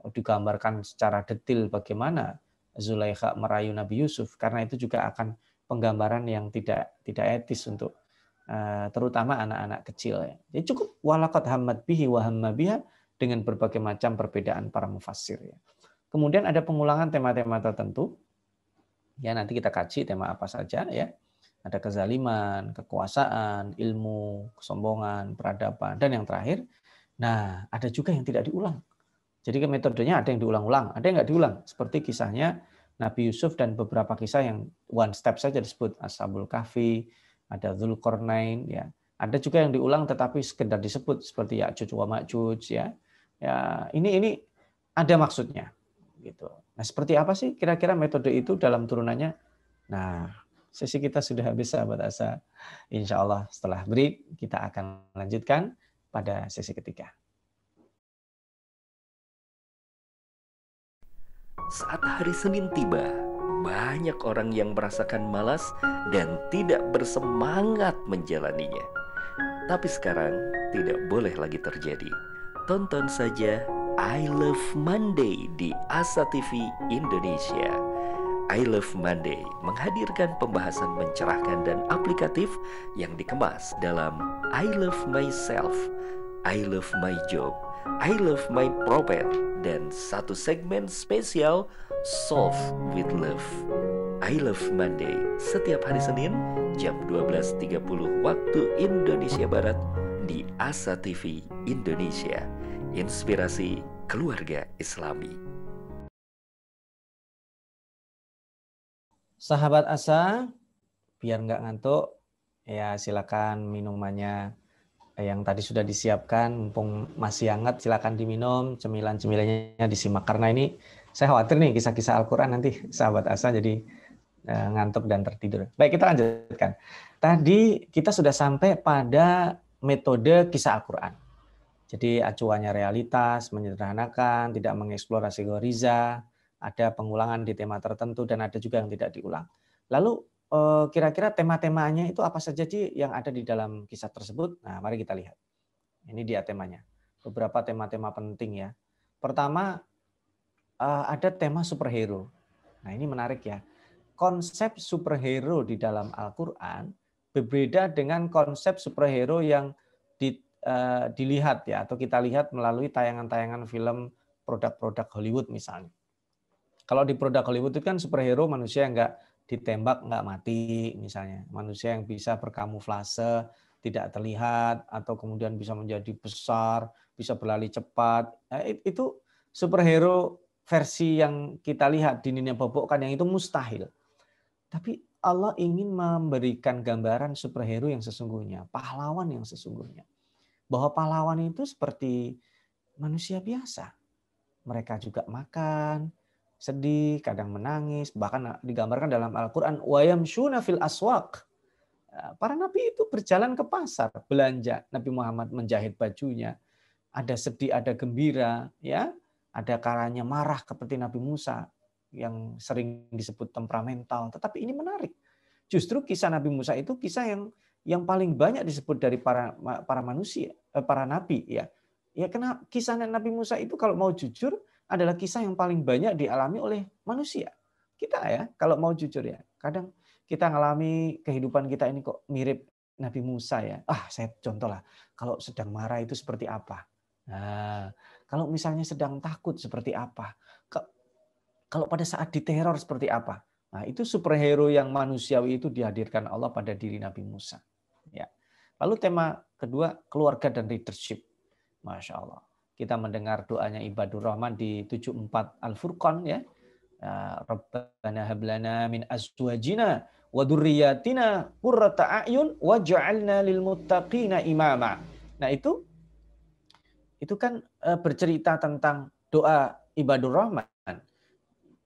eh, digambarkan secara detil bagaimana Zulaikha merayu Nabi Yusuf karena itu juga akan penggambaran yang tidak tidak etis untuk terutama anak-anak kecil ya. Jadi ya, cukup walaqad hammat bihi wa hamma biha dengan berbagai macam perbedaan para mufassir ya. Kemudian ada pengulangan tema-tema tertentu Ya, nanti kita kaji tema apa saja ya. Ada kezaliman, kekuasaan, ilmu, kesombongan, peradaban, dan yang terakhir. Nah, ada juga yang tidak diulang. Jadi ke metodenya ada yang diulang-ulang, ada yang nggak diulang. Seperti kisahnya Nabi Yusuf dan beberapa kisah yang one step saja disebut. Ashabul Kahfi, ada Zulkarnain ya. Ada juga yang diulang tetapi sekedar disebut seperti Ya'juj wa Ma'juj ya. Ya, ini ini ada maksudnya gitu. Nah, seperti apa sih kira-kira metode itu dalam turunannya? Nah, sesi kita sudah habis sahabat Asa. Insya Allah setelah break kita akan lanjutkan pada sesi ketiga. Saat hari Senin tiba, banyak orang yang merasakan malas dan tidak bersemangat menjalaninya. Tapi sekarang tidak boleh lagi terjadi. Tonton saja I Love Monday di Asa TV Indonesia. I Love Monday menghadirkan pembahasan mencerahkan dan aplikatif yang dikemas dalam I Love Myself, I Love My Job, I Love My Profit, dan satu segmen spesial Solve with Love. I Love Monday setiap hari Senin jam 12.30 waktu Indonesia Barat di Asa TV Indonesia. Inspirasi Keluarga Islami. Sahabat Asa, biar nggak ngantuk, ya silakan minumannya yang tadi sudah disiapkan, mumpung masih hangat silakan diminum, cemilan-cemilannya disimak. Karena ini saya khawatir nih kisah-kisah Al-Quran nanti sahabat Asa jadi eh, ngantuk dan tertidur. Baik, kita lanjutkan. Tadi kita sudah sampai pada metode kisah Al-Quran. Jadi acuannya realitas, menyederhanakan, tidak mengeksplorasi goriza, ada pengulangan di tema tertentu, dan ada juga yang tidak diulang. Lalu eh, kira-kira tema-temanya itu apa saja sih yang ada di dalam kisah tersebut? Nah, mari kita lihat. Ini dia temanya. Beberapa tema-tema penting ya. Pertama, eh, ada tema superhero. Nah, ini menarik ya. Konsep superhero di dalam Al-Quran berbeda dengan konsep superhero yang Eh, dilihat ya atau kita lihat melalui tayangan-tayangan film produk-produk Hollywood misalnya. Kalau di produk Hollywood itu kan superhero manusia yang nggak ditembak nggak mati misalnya, manusia yang bisa berkamuflase tidak terlihat atau kemudian bisa menjadi besar, bisa berlari cepat. Eh, itu superhero versi yang kita lihat di Nina kan yang itu mustahil. Tapi Allah ingin memberikan gambaran superhero yang sesungguhnya, pahlawan yang sesungguhnya bahwa pahlawan itu seperti manusia biasa. Mereka juga makan, sedih, kadang menangis, bahkan digambarkan dalam Al-Qur'an wayamshuna fil aswaq. Ya, para nabi itu berjalan ke pasar, belanja. Nabi Muhammad menjahit bajunya. Ada sedih, ada gembira, ya. Ada karanya marah seperti Nabi Musa yang sering disebut temperamental, tetapi ini menarik. Justru kisah Nabi Musa itu kisah yang yang paling banyak disebut dari para para manusia, eh, para nabi ya. Ya karena kisah Nabi Musa itu kalau mau jujur adalah kisah yang paling banyak dialami oleh manusia. Kita ya, kalau mau jujur ya. Kadang kita ngalami kehidupan kita ini kok mirip Nabi Musa ya. Ah, saya contoh lah. Kalau sedang marah itu seperti apa? Nah, kalau misalnya sedang takut seperti apa? Kalau pada saat diteror seperti apa? Nah, itu superhero yang manusiawi itu dihadirkan Allah pada diri Nabi Musa. Lalu tema kedua, keluarga dan leadership. Masya Allah. Kita mendengar doanya Ibadur Rahman di 74 Al-Furqan ya. ya Rabbana hablana min azwajina wa durriyatina qurrata a'yun waj'alna lil muttaqina imama. Nah, itu itu kan eh, bercerita tentang doa Ibadur Rahman.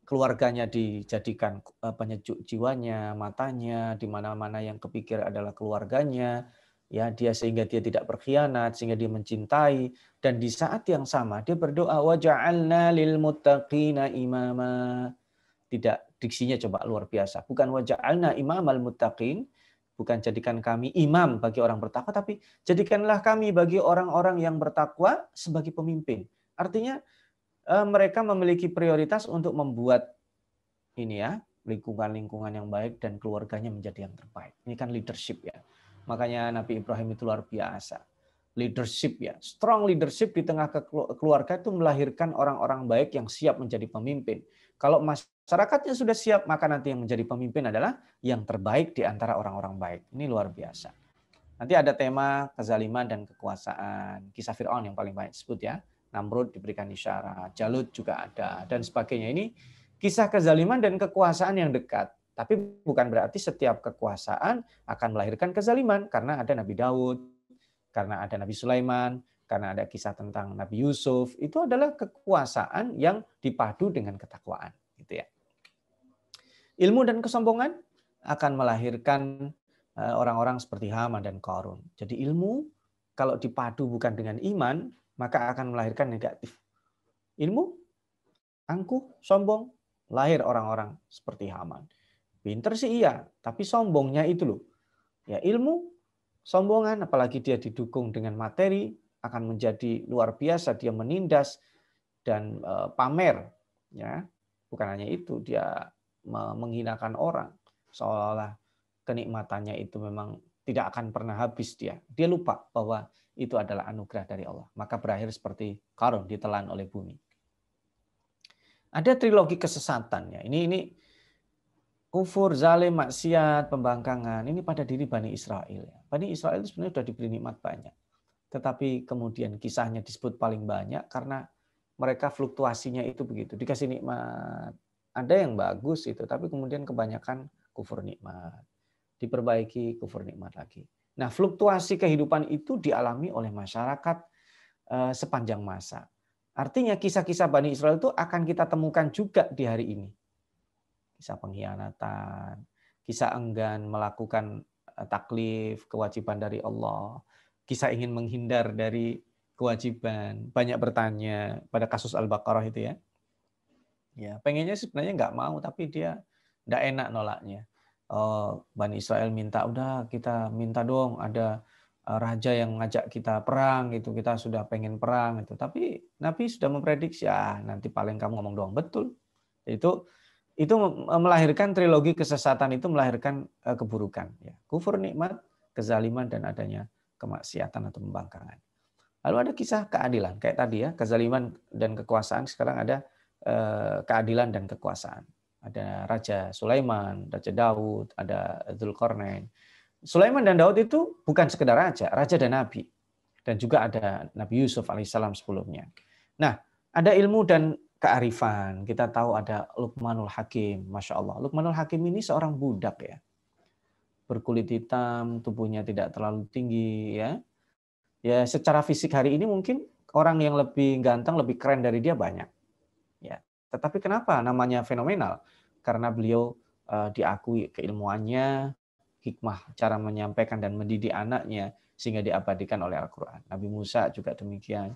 Keluarganya dijadikan eh, penyejuk jiwanya, matanya, di mana-mana yang kepikir adalah keluarganya, ya dia sehingga dia tidak berkhianat sehingga dia mencintai dan di saat yang sama dia berdoa waja'alna lil muttaqina imama tidak diksinya coba luar biasa bukan waja'alna imamal muttaqin bukan jadikan kami imam bagi orang bertakwa tapi jadikanlah kami bagi orang-orang yang bertakwa sebagai pemimpin artinya eh, mereka memiliki prioritas untuk membuat ini ya lingkungan-lingkungan yang baik dan keluarganya menjadi yang terbaik ini kan leadership ya Makanya Nabi Ibrahim itu luar biasa. Leadership ya, strong leadership di tengah keluarga itu melahirkan orang-orang baik yang siap menjadi pemimpin. Kalau masyarakatnya sudah siap, maka nanti yang menjadi pemimpin adalah yang terbaik di antara orang-orang baik. Ini luar biasa. Nanti ada tema kezaliman dan kekuasaan, kisah Fir'aun yang paling banyak disebut ya. Namrud diberikan isyarat, Jalut juga ada, dan sebagainya. Ini kisah kezaliman dan kekuasaan yang dekat. Tapi bukan berarti setiap kekuasaan akan melahirkan kezaliman karena ada Nabi Daud, karena ada Nabi Sulaiman, karena ada kisah tentang Nabi Yusuf. Itu adalah kekuasaan yang dipadu dengan ketakwaan, gitu ya. Ilmu dan kesombongan akan melahirkan eh, orang-orang seperti Haman dan Korun. Jadi ilmu kalau dipadu bukan dengan iman, maka akan melahirkan negatif. Ilmu angkuh, sombong, lahir orang-orang seperti Haman. Pinter sih iya, tapi sombongnya itu loh. Ya ilmu, sombongan, apalagi dia didukung dengan materi, akan menjadi luar biasa, dia menindas dan eh, pamer. ya Bukan hanya itu, dia menghinakan orang. Seolah-olah kenikmatannya itu memang tidak akan pernah habis dia. Dia lupa bahwa itu adalah anugerah dari Allah. Maka berakhir seperti Karun ditelan oleh bumi. Ada trilogi kesesatannya. Ini ini kufur, zalim, maksiat, pembangkangan ini pada diri Bani Israel. Ya. Bani Israel itu sebenarnya sudah diberi nikmat banyak. Tetapi kemudian kisahnya disebut paling banyak karena mereka fluktuasinya itu begitu. Dikasih nikmat, ada yang bagus itu, tapi kemudian kebanyakan kufur nikmat. Diperbaiki kufur nikmat lagi. Nah, fluktuasi kehidupan itu dialami oleh masyarakat eh, sepanjang masa. Artinya kisah-kisah Bani Israel itu akan kita temukan juga di hari ini kisah pengkhianatan, kisah enggan melakukan eh, taklif kewajiban dari Allah, kisah ingin menghindar dari kewajiban, banyak bertanya pada kasus Al-Baqarah itu ya. Ya, pengennya sebenarnya nggak mau tapi dia nggak enak nolaknya. Oh, Bani Israel minta udah kita minta dong ada eh, raja yang ngajak kita perang gitu kita sudah pengen perang itu tapi Nabi sudah memprediksi ah nanti paling kamu ngomong doang betul itu itu melahirkan trilogi kesesatan itu melahirkan e, keburukan ya kufur nikmat kezaliman dan adanya kemaksiatan atau pembangkangan lalu ada kisah keadilan kayak tadi ya kezaliman dan kekuasaan sekarang ada e, keadilan dan kekuasaan ada raja Sulaiman raja Daud ada Zulkarnain Sulaiman dan Daud itu bukan sekedar raja raja dan nabi dan juga ada Nabi Yusuf alaihissalam sebelumnya nah ada ilmu dan kearifan. Kita tahu ada Lukmanul Hakim, Masya Allah. Lukmanul Hakim ini seorang budak ya. Berkulit hitam, tubuhnya tidak terlalu tinggi ya. Ya secara fisik hari ini mungkin orang yang lebih ganteng, lebih keren dari dia banyak. Ya. Tetapi kenapa namanya fenomenal? Karena beliau uh, diakui keilmuannya, hikmah cara menyampaikan dan mendidik anaknya sehingga diabadikan oleh Al-Qur'an. Nabi Musa juga demikian.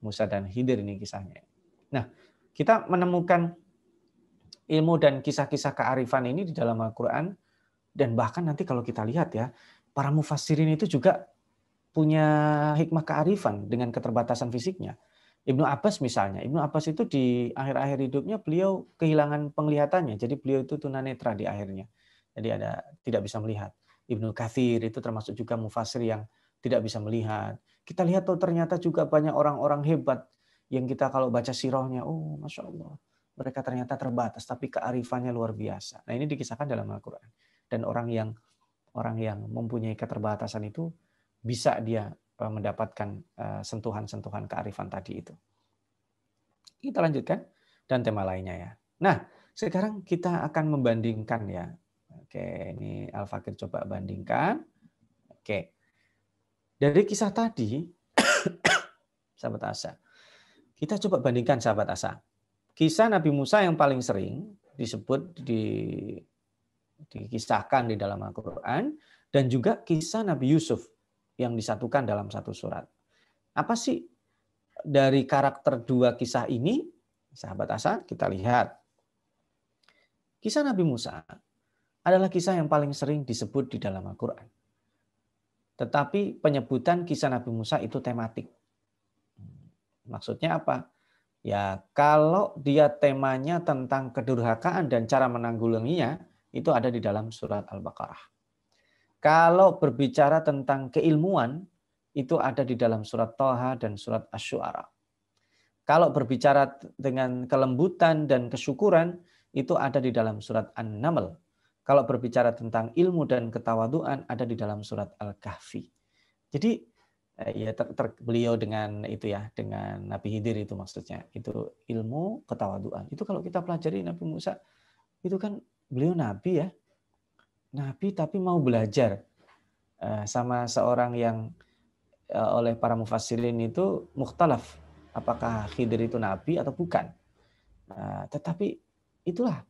Musa dan Hidir ini kisahnya. Nah, kita menemukan ilmu dan kisah-kisah kearifan ini di dalam Al-Quran, dan bahkan nanti kalau kita lihat ya, para mufassirin itu juga punya hikmah kearifan dengan keterbatasan fisiknya. Ibnu Abbas misalnya, Ibnu Abbas itu di akhir-akhir hidupnya beliau kehilangan penglihatannya, jadi beliau itu tunanetra di akhirnya. Jadi ada tidak bisa melihat. Ibnu Kathir itu termasuk juga mufasir yang tidak bisa melihat. Kita lihat tuh ternyata juga banyak orang-orang hebat yang kita kalau baca sirohnya, oh masya Allah, mereka ternyata terbatas, tapi kearifannya luar biasa. Nah ini dikisahkan dalam Al-Quran. Dan orang yang orang yang mempunyai keterbatasan itu bisa dia eh, mendapatkan eh, sentuhan-sentuhan kearifan tadi itu. Kita lanjutkan dan tema lainnya ya. Nah, sekarang kita akan membandingkan ya. Oke, ini Al-Fakir coba bandingkan. Oke. Dari kisah tadi, sahabat Asa, kita coba bandingkan sahabat Asa. Kisah Nabi Musa yang paling sering disebut di dikisahkan di dalam Al-Qur'an dan juga kisah Nabi Yusuf yang disatukan dalam satu surat. Apa sih dari karakter dua kisah ini? Sahabat Asa, kita lihat. Kisah Nabi Musa adalah kisah yang paling sering disebut di dalam Al-Qur'an. Tetapi penyebutan kisah Nabi Musa itu tematik. Maksudnya apa? Ya, kalau dia temanya tentang kedurhakaan dan cara menanggulanginya, itu ada di dalam surat Al-Baqarah. Kalau berbicara tentang keilmuan, itu ada di dalam surat Toha dan surat Asy-Syu'ara. Kalau berbicara dengan kelembutan dan kesyukuran, itu ada di dalam surat An-Naml. Kalau berbicara tentang ilmu dan ketawaduan, ada di dalam surat Al-Kahfi. Jadi ya ter, ter, beliau dengan itu ya dengan Nabi hidir itu maksudnya itu ilmu ketawaduan itu kalau kita pelajari Nabi Musa itu kan beliau Nabi ya Nabi tapi mau belajar eh, sama seorang yang eh, oleh para mufassirin itu mukhtalaf apakah hidir itu Nabi atau bukan tetapi itulah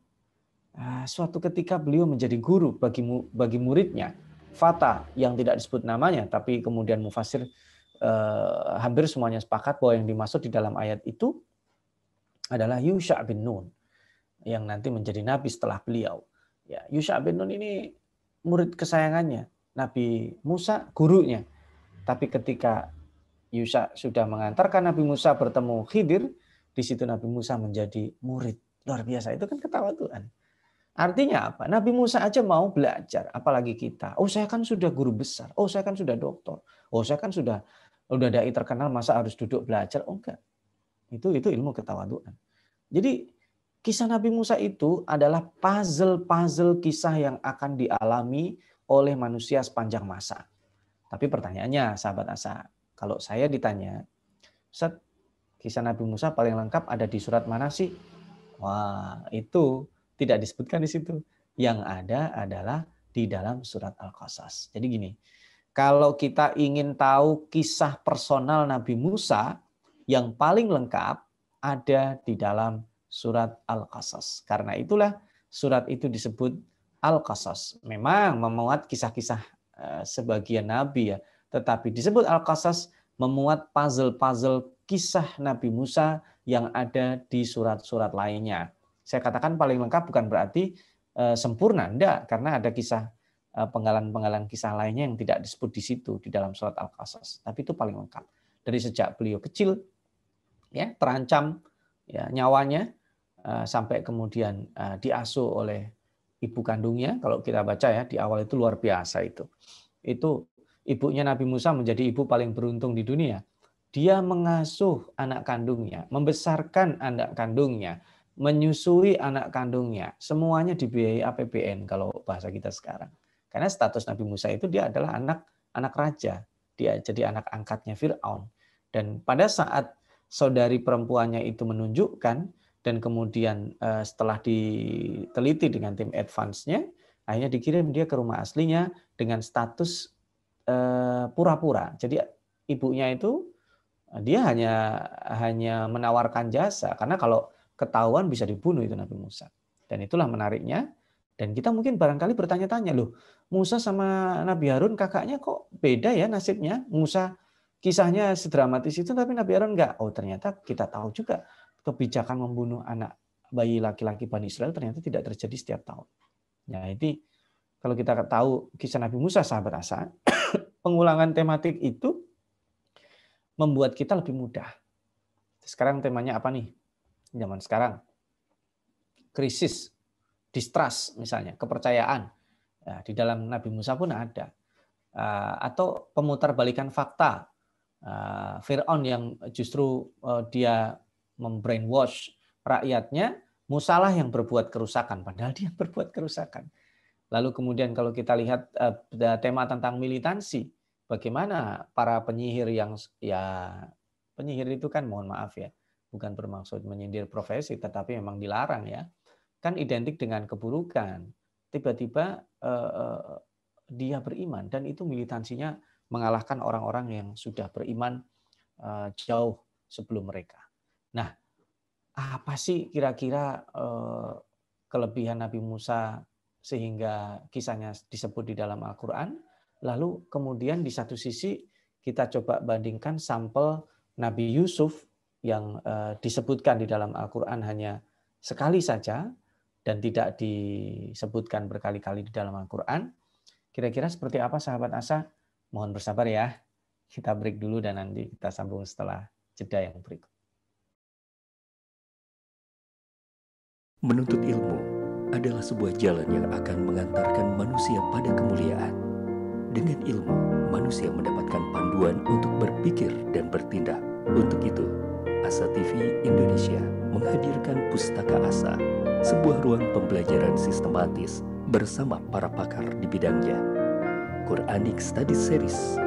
suatu ketika beliau menjadi guru bagi bagi muridnya Fata yang tidak disebut namanya, tapi kemudian mufasir eh, hampir semuanya sepakat bahwa yang dimaksud di dalam ayat itu adalah Yusha bin Nun yang nanti menjadi nabi setelah beliau. Ya, Yusha bin Nun ini murid kesayangannya, Nabi Musa gurunya. Tapi ketika Yusha sudah mengantarkan Nabi Musa bertemu Khidir, di situ Nabi Musa menjadi murid. Luar biasa, itu kan ketawa Tuhan. Artinya apa? Nabi Musa aja mau belajar, apalagi kita. Oh saya kan sudah guru besar, oh saya kan sudah dokter, oh saya kan sudah udah dai terkenal, masa harus duduk belajar? Oh enggak. Itu itu ilmu ketawaduan. Jadi kisah Nabi Musa itu adalah puzzle-puzzle kisah yang akan dialami oleh manusia sepanjang masa. Tapi pertanyaannya, sahabat asa, kalau saya ditanya, set kisah Nabi Musa paling lengkap ada di surat mana sih? Wah, itu tidak disebutkan di situ. Yang ada adalah di dalam surat Al-Qasas. Jadi gini, kalau kita ingin tahu kisah personal Nabi Musa yang paling lengkap ada di dalam surat Al-Qasas. Karena itulah surat itu disebut Al-Qasas. Memang memuat kisah-kisah eh, sebagian nabi ya, tetapi disebut Al-Qasas memuat puzzle-puzzle kisah Nabi Musa yang ada di surat-surat lainnya. Saya katakan paling lengkap bukan berarti eh, sempurna, enggak, karena ada kisah eh, penggalan-penggalan kisah lainnya yang tidak disebut di situ di dalam surat Al-Qasas, tapi itu paling lengkap. Dari sejak beliau kecil ya terancam ya nyawanya eh, sampai kemudian diasuh oleh ibu kandungnya kalau kita baca ya di awal itu luar biasa itu. Itu ibunya Nabi Musa menjadi ibu paling beruntung di dunia. Dia mengasuh anak kandungnya, membesarkan anak kandungnya, menyusui anak kandungnya. Semuanya dibiayai APBN kalau bahasa kita sekarang. Karena status Nabi Musa itu dia adalah anak anak raja. Dia jadi anak angkatnya Fir'aun. Dan pada saat saudari perempuannya itu menunjukkan dan kemudian eh, setelah diteliti dengan tim advance-nya, akhirnya dikirim dia ke rumah aslinya dengan status eh, pura-pura. Jadi ibunya itu dia hanya hanya menawarkan jasa karena kalau ketahuan bisa dibunuh itu Nabi Musa. Dan itulah menariknya. Dan kita mungkin barangkali bertanya-tanya loh, Musa sama Nabi Harun kakaknya kok beda ya nasibnya? Musa kisahnya sedramatis itu tapi Nabi Harun enggak. Oh ternyata kita tahu juga kebijakan membunuh anak bayi laki-laki Bani Israel ternyata tidak terjadi setiap tahun. Nah ini kalau kita tahu kisah Nabi Musa sahabat Asa, pengulangan tematik itu membuat kita lebih mudah. Sekarang temanya apa nih? zaman sekarang. Krisis, distrust misalnya, kepercayaan. Ya, di dalam Nabi Musa pun ada. Ah, atau pemutarbalikan fakta. Ah, Fir'aun yang justru eh, dia membrainwash rakyatnya, Musalah yang berbuat kerusakan, padahal dia yang berbuat kerusakan. Lalu kemudian kalau kita lihat eh, eh, tema tentang militansi, bagaimana para penyihir yang ya penyihir itu kan mohon maaf ya bukan bermaksud menyindir profesi, tetapi memang dilarang ya, kan identik dengan keburukan. Tiba-tiba eh, eh, dia beriman dan itu militansinya mengalahkan orang-orang yang sudah beriman eh, jauh sebelum mereka. Nah, apa sih kira-kira eh, kelebihan Nabi Musa sehingga kisahnya disebut di dalam Al-Quran? Lalu kemudian di satu sisi kita coba bandingkan sampel Nabi Yusuf yang eh, disebutkan di dalam Al-Quran hanya sekali saja dan tidak disebutkan berkali-kali di dalam Al-Quran. Kira-kira seperti apa sahabat Asa? Mohon bersabar ya. Kita break dulu dan nanti kita sambung setelah jeda yang berikut. Menuntut ilmu adalah sebuah jalan yang akan mengantarkan manusia pada kemuliaan. Dengan ilmu, manusia mendapatkan panduan untuk berpikir dan bertindak. Untuk itu, Asa TV Indonesia menghadirkan Pustaka Asa, sebuah ruang pembelajaran sistematis bersama para pakar di bidangnya. Quranic Study Series,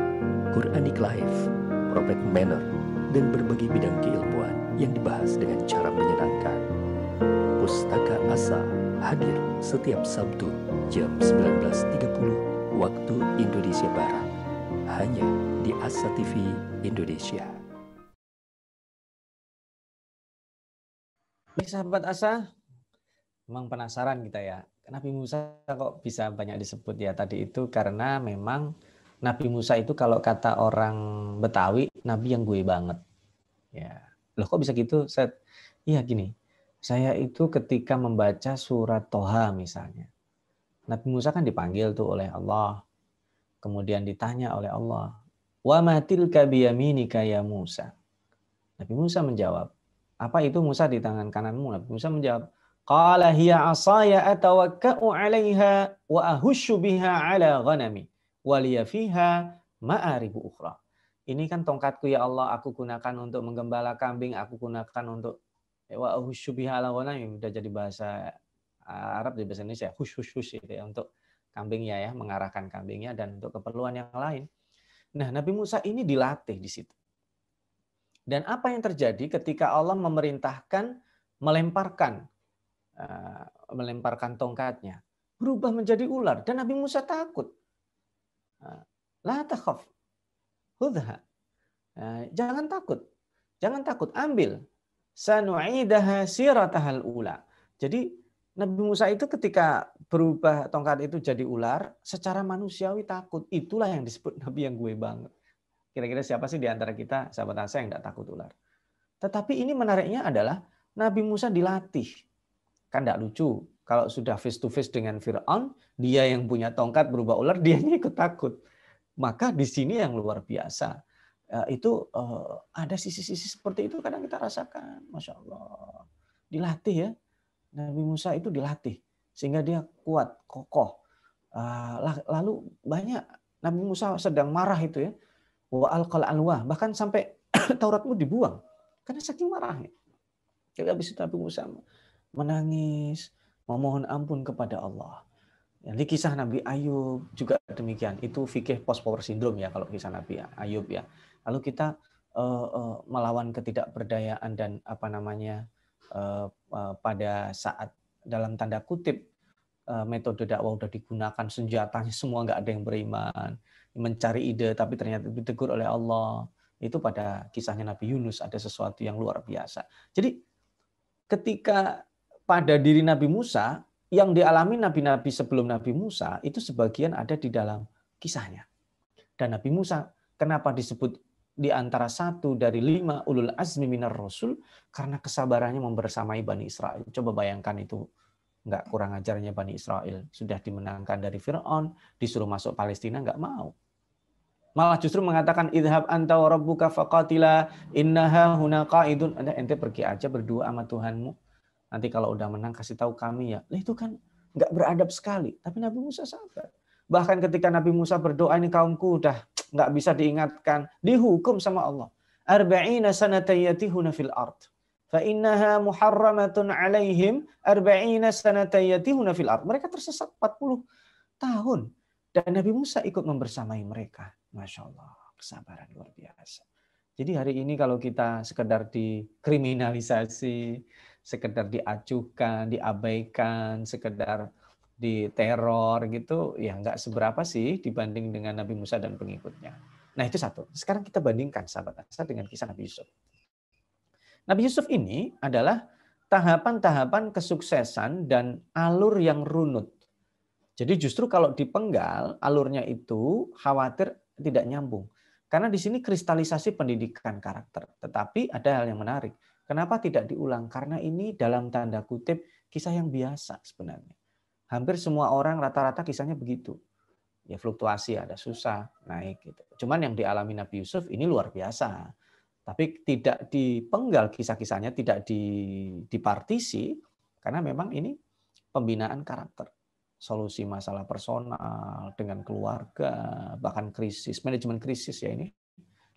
Quranic Life, Prophet Manner, dan berbagai bidang keilmuan yang dibahas dengan cara menyenangkan. Pustaka Asa hadir setiap Sabtu jam 19.30 waktu Indonesia Barat hanya di Asa TV Indonesia. Baik sahabat Asa, memang penasaran kita ya. Nabi Musa kok bisa banyak disebut ya tadi itu karena memang Nabi Musa itu kalau kata orang Betawi, Nabi yang gue banget. Ya, loh kok bisa gitu? Set, iya gini. Saya itu ketika membaca surat Toha misalnya, Nabi Musa kan dipanggil tuh oleh Allah, kemudian ditanya oleh Allah, wa matil kabiyaminika ya Musa. Nabi Musa menjawab, apa itu Musa di tangan kananmu? Nabi Musa menjawab, Qala hiya asaya atawakka'u 'alaiha wa ahushu biha 'ala ghanami wa liya fiha ma'aribu ukhra. Ini kan tongkatku ya Allah, aku gunakan untuk menggembala kambing, aku gunakan untuk eh, wa ahushu biha 'ala ghanami. sudah jadi bahasa eh, Arab di bahasa Indonesia, hush hush hush itu ya untuk kambingnya ya, mengarahkan kambingnya dan untuk keperluan yang lain. Nah, Nabi Musa ini dilatih di situ. Dan apa yang terjadi ketika Allah memerintahkan melemparkan eh, melemparkan tongkatnya? Berubah menjadi ular dan Nabi Musa takut. Eh, la takhaf. Hudha. Eh, jangan takut. Jangan takut, ambil. Sanu'idaha siratahal ula. Jadi Nabi Musa itu ketika berubah tongkat itu jadi ular, secara manusiawi takut. Itulah yang disebut Nabi yang gue banget. Kira-kira siapa sih di antara kita sahabat Asa yang tidak takut ular? Tetapi ini menariknya adalah Nabi Musa dilatih. Kan tidak lucu kalau sudah face to face dengan Firaun, dia yang punya tongkat berubah ular, dia ikut takut. Maka di sini yang luar biasa eh, itu eh, ada sisi-sisi seperti itu kadang kita rasakan, masya Allah. Dilatih ya, Nabi Musa itu dilatih sehingga dia kuat, kokoh. Eh, lalu banyak Nabi Musa sedang marah itu ya, wa alqal alwah bahkan sampai Tauratmu dibuang karena saking marahnya. Jadi habis itu Nabi Musa menangis, memohon ampun kepada Allah. Yang di kisah Nabi Ayub juga demikian. Itu fikih post power syndrome ya kalau kisah Nabi Ayub ya. Lalu kita uh, uh, melawan ketidakberdayaan dan apa namanya uh, uh, pada saat dalam tanda kutip uh, metode dakwah sudah digunakan senjatanya semua nggak ada yang beriman mencari ide tapi ternyata ditegur oleh Allah. Itu pada kisahnya Nabi Yunus ada sesuatu yang luar biasa. Jadi ketika pada diri Nabi Musa yang dialami nabi-nabi sebelum Nabi Musa itu sebagian ada di dalam kisahnya. Dan Nabi Musa kenapa disebut di antara satu dari lima ulul azmi minar rasul karena kesabarannya membersamai Bani Israel. Coba bayangkan itu nggak kurang ajarnya Bani Israel. Sudah dimenangkan dari Fir'aun, disuruh masuk Palestina nggak mau malah justru mengatakan idhab anta wa rabbuka faqatila innaha hunaka itu anda ente pergi aja berdua sama Tuhanmu nanti kalau udah menang kasih tahu kami ya lah itu kan nggak beradab sekali tapi Nabi Musa sabar bahkan ketika Nabi Musa berdoa ini kaumku udah nggak bisa diingatkan dihukum sama Allah arba'ina sanatan fil fa innaha muharramatun alaihim arba'ina fil mereka tersesat 40 tahun dan Nabi Musa ikut membersamai mereka Masya Allah, kesabaran luar biasa. Jadi hari ini kalau kita sekedar dikriminalisasi, sekedar diacuhkan, diabaikan, sekedar diteror gitu, ya nggak seberapa sih dibanding dengan Nabi Musa dan pengikutnya. Nah itu satu. Sekarang kita bandingkan sahabat asa dengan kisah Nabi Yusuf. Nabi Yusuf ini adalah tahapan-tahapan kesuksesan dan alur yang runut. Jadi justru kalau dipenggal alurnya itu khawatir tidak nyambung. Karena di sini kristalisasi pendidikan karakter. Tetapi ada hal yang menarik. Kenapa tidak diulang? Karena ini dalam tanda kutip kisah yang biasa sebenarnya. Hampir semua orang rata-rata kisahnya begitu. Ya fluktuasi, ada susah, naik gitu. Cuman yang dialami Nabi Yusuf ini luar biasa. Tapi tidak dipenggal kisah-kisahnya, tidak dipartisi karena memang ini pembinaan karakter solusi masalah personal dengan keluarga, bahkan krisis, manajemen krisis ya ini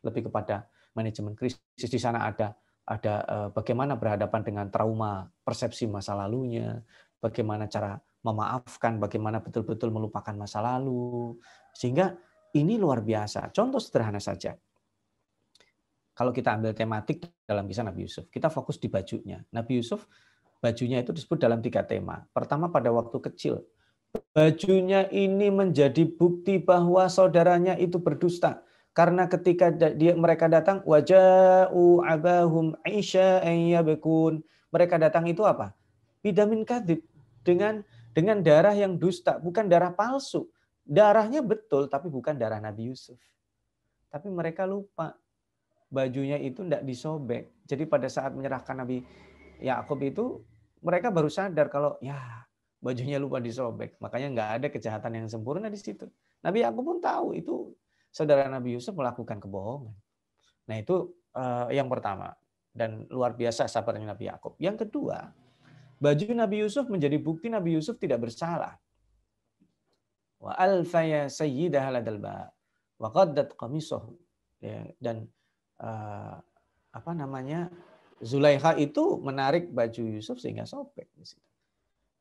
lebih kepada manajemen krisis. Di sana ada ada eh, bagaimana berhadapan dengan trauma persepsi masa lalunya, bagaimana cara memaafkan, bagaimana betul-betul melupakan masa lalu. Sehingga ini luar biasa. Contoh sederhana saja. Kalau kita ambil tematik dalam kisah Nabi Yusuf, kita fokus di bajunya. Nabi Yusuf bajunya itu disebut dalam tiga tema. Pertama pada waktu kecil, bajunya ini menjadi bukti bahwa saudaranya itu berdusta karena ketika dia mereka datang wajau abahum aisha ayyabekun mereka datang itu apa bidamin kadib dengan dengan darah yang dusta bukan darah palsu darahnya betul tapi bukan darah Nabi Yusuf tapi mereka lupa bajunya itu tidak disobek jadi pada saat menyerahkan Nabi Yakub itu mereka baru sadar kalau ya bajunya lupa disobek. Makanya nggak ada kejahatan yang sempurna di situ. Nabi aku pun tahu itu saudara Nabi Yusuf melakukan kebohongan. Nah itu eh, yang pertama dan luar biasa sabarnya Nabi Yakub. Yang kedua, baju Nabi Yusuf menjadi bukti Nabi Yusuf tidak bersalah. Wa alfaya sayyidah ladalba wa qaddat qamisuhu. Ya, dan uh, apa namanya Zulaikha itu menarik baju Yusuf sehingga sobek di situ.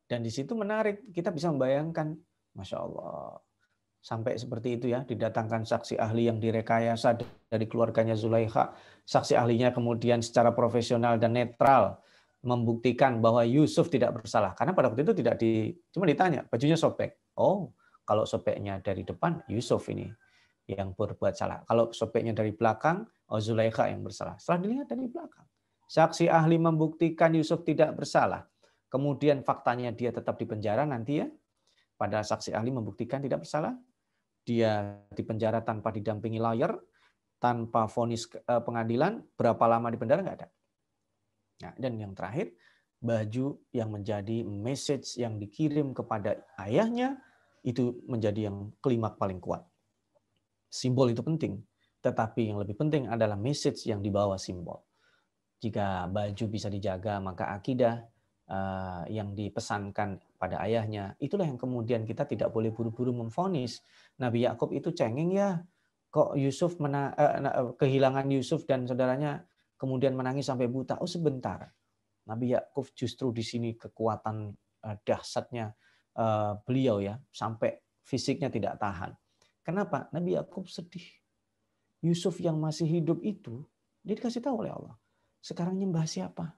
Dan di situ menarik, kita bisa membayangkan, Masya Allah, sampai seperti itu ya, didatangkan saksi ahli yang direkayasa dari keluarganya Zulaikha, saksi ahlinya kemudian secara profesional dan netral membuktikan bahwa Yusuf tidak bersalah. Karena pada waktu itu tidak di, cuma ditanya, bajunya sobek. Oh, kalau sobeknya dari depan, Yusuf ini yang berbuat salah. Kalau sobeknya dari belakang, oh Zulaikha yang bersalah. Setelah dilihat dari belakang. Saksi ahli membuktikan Yusuf tidak bersalah kemudian faktanya dia tetap di penjara nanti ya, pada saksi ahli membuktikan tidak bersalah, dia di penjara tanpa didampingi lawyer, tanpa vonis eh, pengadilan, berapa lama di penjara nggak ada. Nah, dan yang terakhir, baju yang menjadi message yang dikirim kepada ayahnya itu menjadi yang kelima paling kuat. Simbol itu penting, tetapi yang lebih penting adalah message yang dibawa simbol. Jika baju bisa dijaga, maka akidah Eh, yang dipesankan pada ayahnya. Itulah yang kemudian kita tidak boleh buru-buru memfonis. Nabi Yakub itu cengeng ya, kok Yusuf mena eh, eh kehilangan Yusuf dan saudaranya kemudian menangis sampai buta. Oh sebentar, Nabi Yakub justru di sini kekuatan eh, dahsyatnya beliau ya, sampai fisiknya tidak tahan. Kenapa? Nabi Yakub sedih. Yusuf yang masih hidup itu dia dikasih tahu oleh Allah. Sekarang nyembah siapa?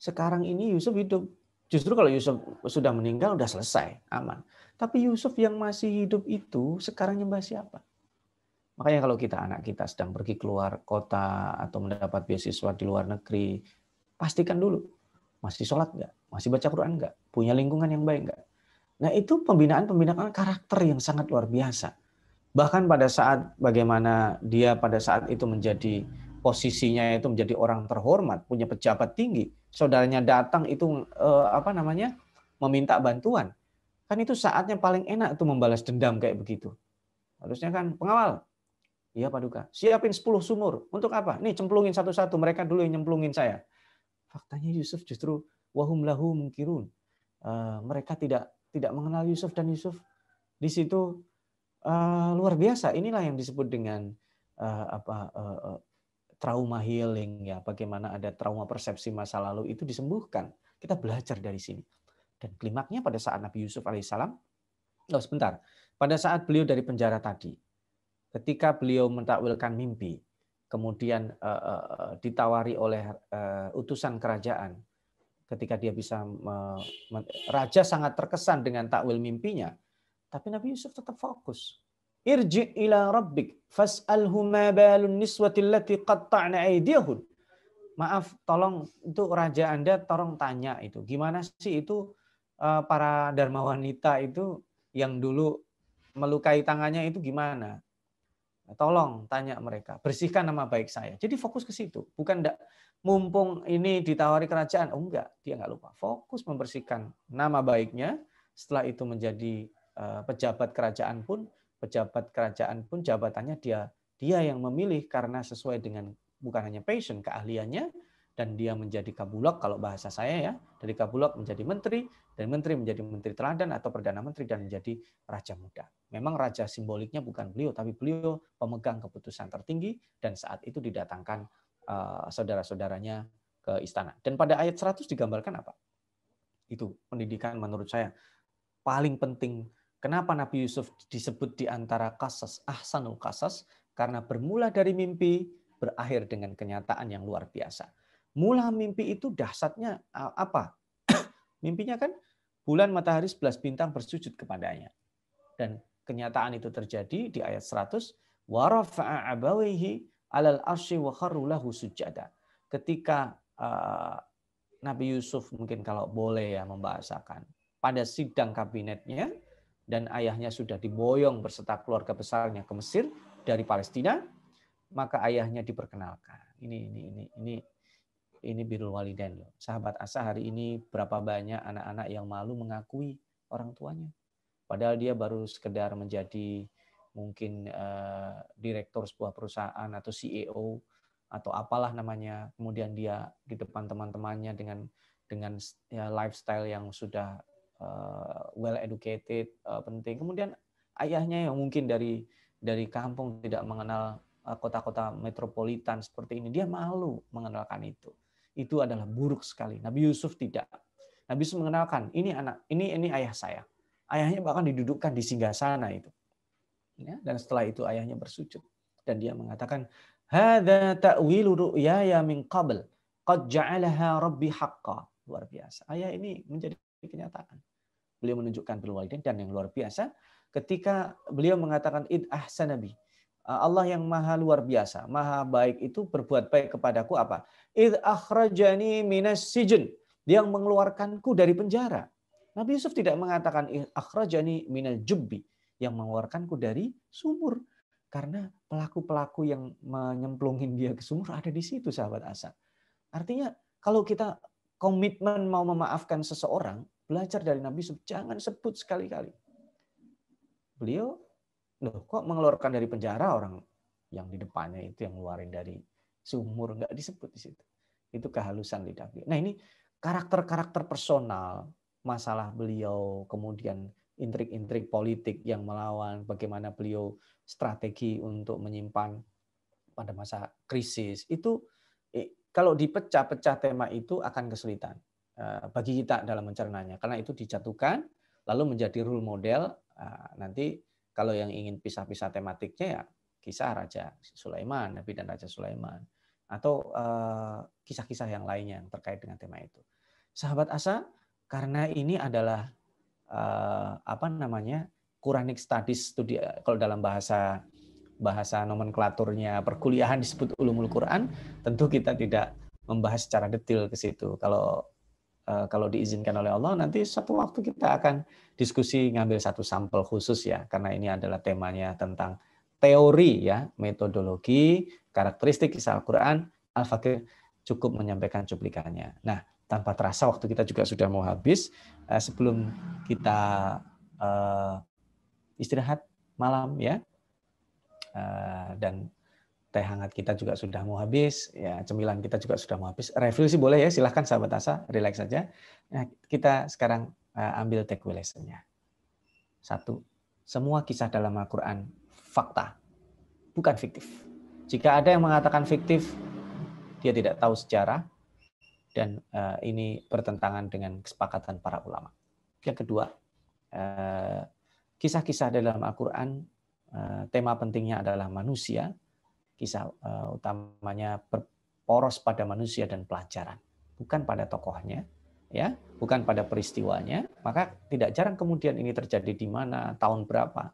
Sekarang ini Yusuf hidup. Justru kalau Yusuf sudah meninggal, sudah selesai, aman. Tapi Yusuf yang masih hidup itu sekarang nyembah siapa? Makanya kalau kita anak kita sedang pergi keluar kota atau mendapat beasiswa di luar negeri, pastikan dulu masih sholat nggak, masih baca Quran nggak, punya lingkungan yang baik nggak. Nah itu pembinaan-pembinaan karakter yang sangat luar biasa. Bahkan pada saat bagaimana dia pada saat itu menjadi posisinya itu menjadi orang terhormat, punya pejabat tinggi, saudaranya datang itu eh, apa namanya meminta bantuan, kan itu saatnya paling enak itu membalas dendam kayak begitu. Harusnya kan pengawal, iya paduka, siapin 10 sumur untuk apa? Nih cemplungin satu-satu, mereka dulu yang nyemplungin saya. Faktanya Yusuf justru wahum lahu mungkirun. Eh, mereka tidak tidak mengenal Yusuf dan Yusuf di situ eh, luar biasa. Inilah yang disebut dengan apa trauma healing ya, bagaimana ada trauma persepsi masa lalu itu disembuhkan. Kita belajar dari sini. Dan klimaknya pada saat Nabi Yusuf alaihissalam, oh sebentar, pada saat beliau dari penjara tadi, ketika beliau mentakwilkan mimpi, kemudian uh, uh, ditawari oleh uh, utusan kerajaan, ketika dia bisa me, me, raja sangat terkesan dengan takwil mimpinya, tapi Nabi Yusuf tetap fokus Irji ila rabbik fas'alhu ma balun niswati allati qatta'na aydiyahun. Maaf, tolong itu raja Anda tolong tanya itu. Gimana sih itu eh, para dharma wanita itu yang dulu melukai tangannya itu gimana? Tolong tanya mereka, bersihkan nama baik saya. Jadi fokus ke situ, bukan enggak mumpung ini ditawari kerajaan, oh enggak, dia enggak lupa. Fokus membersihkan nama baiknya, setelah itu menjadi eh, pejabat kerajaan pun pejabat kerajaan pun jabatannya dia dia yang memilih karena sesuai dengan bukan hanya passion keahliannya dan dia menjadi kabulok kalau bahasa saya ya dari kabulok menjadi menteri dan menteri menjadi menteri teladan atau perdana menteri dan menjadi raja muda. Memang raja simboliknya bukan beliau tapi beliau pemegang keputusan tertinggi dan saat itu didatangkan eh, saudara-saudaranya ke istana. Dan pada ayat 100 digambarkan apa? Itu pendidikan menurut saya paling penting Kenapa Nabi Yusuf disebut di antara kasas, ahsanul kasas? Karena bermula dari mimpi, berakhir dengan kenyataan yang luar biasa. Mula mimpi itu dahsyatnya apa? Mimpinya kan bulan matahari 11 bintang bersujud kepadanya. Dan kenyataan itu terjadi di ayat 100, وَرَفَعَ abawihi alal arsy wa kharrulahu sujada. Ketika uh, Nabi Yusuf mungkin kalau boleh ya membahasakan pada sidang kabinetnya dan ayahnya sudah diboyong berserta keluarga besarnya ke Mesir dari Palestina, maka ayahnya diperkenalkan. Ini ini ini ini ini birul walidain loh. Sahabat Asa hari ini berapa banyak anak-anak yang malu mengakui orang tuanya. Padahal dia baru sekedar menjadi mungkin uh, direktur sebuah perusahaan atau CEO atau apalah namanya. Kemudian dia di depan teman-temannya dengan dengan ya, lifestyle yang sudah uh, well educated uh, penting. Kemudian ayahnya yang mungkin dari dari kampung tidak mengenal eh, kota-kota metropolitan seperti ini, dia malu mengenalkan itu. Itu adalah buruk sekali. Nabi Yusuf tidak. Nabi Yusuf mengenalkan, ini anak, ini ini ayah saya. Ayahnya bahkan didudukkan di singgah sana itu. Ya, dan setelah itu ayahnya bersujud dan dia mengatakan, hada ta'wilu ru'yaya min qabl, qad ja'alaha rabbi haqqan." Luar biasa. Ayah ini menjadi kenyataan. Beliau menunjukkan berwalidain dan yang luar biasa ketika beliau mengatakan id nabi uh, Allah yang maha luar biasa, maha baik itu berbuat baik kepadaku apa? Id akhrajani minas sijin. Yang mengeluarkanku dari penjara. Nabi Yusuf tidak mengatakan id akhrajani minal jubbi. Yang mengeluarkanku dari sumur. Karena pelaku-pelaku yang menyemplungin dia ke sumur ada di situ sahabat asa. Artinya kalau kita komitmen mau memaafkan seseorang, Belajar dari Nabi Yusuf, jangan sebut sekali-kali. Beliau, loh kok mengeluarkan dari penjara orang yang di depannya itu yang ngeluarin dari sumur, nggak disebut di situ. Itu kehalusan lidah beliau. Nah ini karakter-karakter personal, masalah beliau, kemudian intrik-intrik politik yang melawan, bagaimana beliau strategi untuk menyimpan pada masa krisis, itu eh, kalau dipecah-pecah tema itu akan kesulitan. Eh, bagi kita dalam mencernanya. Karena itu dijatuhkan, lalu menjadi rule model. Eh, nanti kalau yang ingin pisah-pisah tematiknya ya kisah Raja Sulaiman, Nabi dan Raja Sulaiman. Atau eh, kisah-kisah yang lainnya yang terkait dengan tema itu. Sahabat Asa, karena ini adalah apa namanya Quranic Studies studi kalau dalam bahasa bahasa nomenklaturnya perkuliahan disebut ulumul Quran, tentu kita tidak membahas secara detail ke situ. Kalau Eh, kalau diizinkan oleh Allah nanti satu waktu kita akan diskusi ngambil satu sampel khusus ya karena ini adalah temanya tentang teori ya metodologi karakteristik kisah Al-Qur'an Al-Fakir cukup menyampaikan cuplikannya. Nah, tanpa terasa waktu kita juga sudah mau habis. Eh, sebelum kita eh, istirahat malam ya. dan teh hangat kita juga sudah mau habis, ya cemilan kita juga sudah mau habis. Review sih boleh ya, silahkan sahabat asa, relax saja. Nah, kita sekarang eh, ambil takeaway nya Satu, semua kisah dalam Al-Quran fakta, bukan fiktif. Jika ada yang mengatakan fiktif, dia tidak tahu sejarah, dan eh, ini bertentangan dengan kesepakatan para ulama. Yang kedua, eh, kisah-kisah dalam Al-Quran, tema pentingnya adalah manusia, kisah uh, utamanya berporos pada manusia dan pelajaran, bukan pada tokohnya, ya, bukan pada peristiwanya. Maka tidak jarang kemudian ini terjadi di mana, tahun berapa,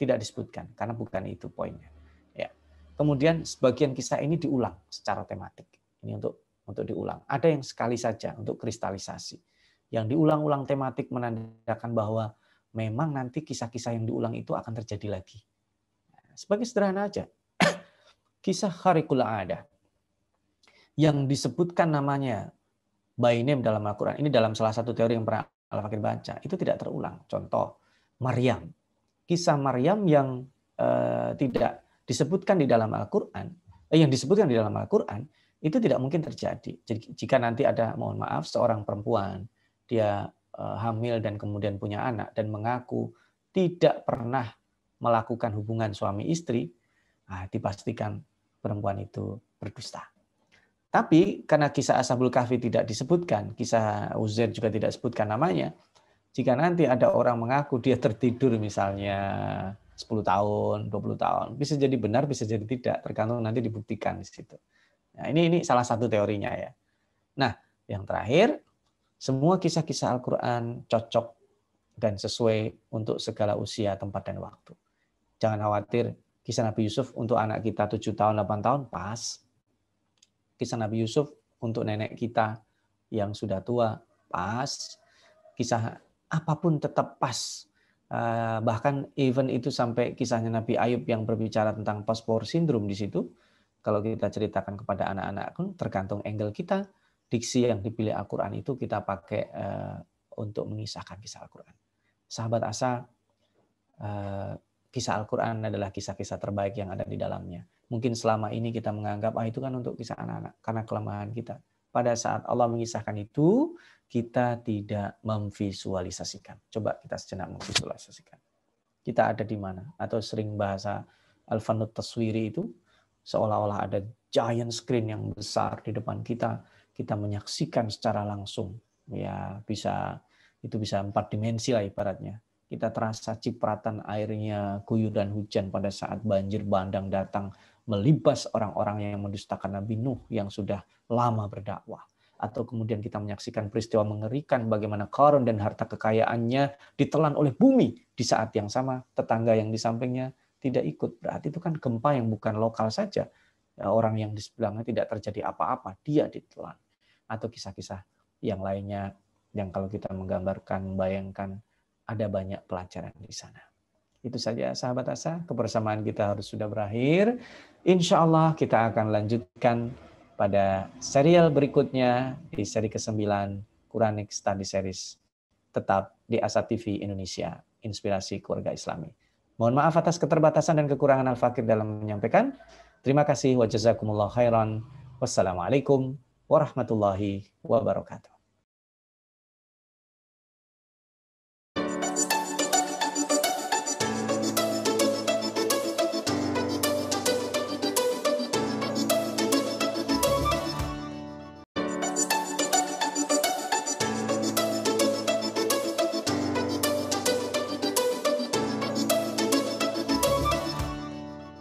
tidak disebutkan karena bukan itu poinnya. Ya. Kemudian sebagian kisah ini diulang secara tematik. Ini untuk untuk diulang. Ada yang sekali saja untuk kristalisasi. Yang diulang-ulang tematik menandakan bahwa memang nanti kisah-kisah yang diulang itu akan terjadi lagi. Sebagai sederhana aja, kisah Harikul ada yang disebutkan namanya by name dalam Al-Quran. Ini dalam salah satu teori yang pernah Al-Fakir baca. Itu tidak terulang. Contoh, Maryam. Kisah Maryam yang eh, tidak disebutkan di dalam Al-Quran, eh, yang disebutkan di dalam Al-Quran, itu tidak mungkin terjadi. Jadi, jika nanti ada, mohon maaf, seorang perempuan, dia eh, hamil dan kemudian punya anak, dan mengaku tidak pernah melakukan hubungan suami istri, nah, dipastikan perempuan itu berdusta. Tapi karena kisah Ashabul Kahfi tidak disebutkan, kisah Uzair juga tidak disebutkan namanya, jika nanti ada orang mengaku dia tertidur misalnya 10 tahun, 20 tahun, bisa jadi benar, bisa jadi tidak, tergantung nanti dibuktikan di situ. Nah, ini ini salah satu teorinya ya. Nah, yang terakhir, semua kisah-kisah Al-Qur'an cocok dan sesuai untuk segala usia, tempat dan waktu. Jangan khawatir, Kisah Nabi Yusuf untuk anak kita 7 tahun, 8 tahun pas. Kisah Nabi Yusuf untuk nenek kita yang sudah tua pas. Kisah apapun tetap pas. Eh, bahkan even itu sampai kisahnya Nabi Ayub yang berbicara tentang paspor sindrom di situ. Kalau kita ceritakan kepada anak-anak tergantung angle kita. Diksi yang dipilih Al-Quran itu kita pakai eh, untuk mengisahkan kisah Al-Quran. Sahabat Asa, eh, kisah Al-Quran adalah kisah-kisah terbaik yang ada di dalamnya. Mungkin selama ini kita menganggap, ah itu kan untuk kisah anak-anak, karena kelemahan kita. Pada saat Allah mengisahkan itu, kita tidak memvisualisasikan. Coba kita sejenak memvisualisasikan. Kita ada di mana? Atau sering bahasa al fanud Taswiri itu, seolah-olah ada giant screen yang besar di depan kita, kita menyaksikan secara langsung. Ya bisa itu bisa empat dimensi lah ibaratnya kita terasa cipratan airnya dan hujan pada saat banjir bandang datang melibas orang-orang yang mendustakan Nabi Nuh yang sudah lama berdakwah atau kemudian kita menyaksikan peristiwa mengerikan bagaimana Karun dan harta kekayaannya ditelan oleh bumi di saat yang sama tetangga yang di sampingnya tidak ikut berarti itu kan gempa yang bukan lokal saja ya, orang yang di sebelahnya tidak terjadi apa-apa dia ditelan atau kisah-kisah yang lainnya yang kalau kita menggambarkan bayangkan ada banyak pelajaran di sana. Itu saja sahabat asa, kebersamaan kita harus sudah berakhir. Insya Allah kita akan lanjutkan pada serial berikutnya di seri ke-9 Quranic Study Series. Tetap di Asa TV Indonesia, Inspirasi Keluarga Islami. Mohon maaf atas keterbatasan dan kekurangan Al-Fakir dalam menyampaikan. Terima kasih wa jazakumullah khairan. Wassalamualaikum warahmatullahi wabarakatuh.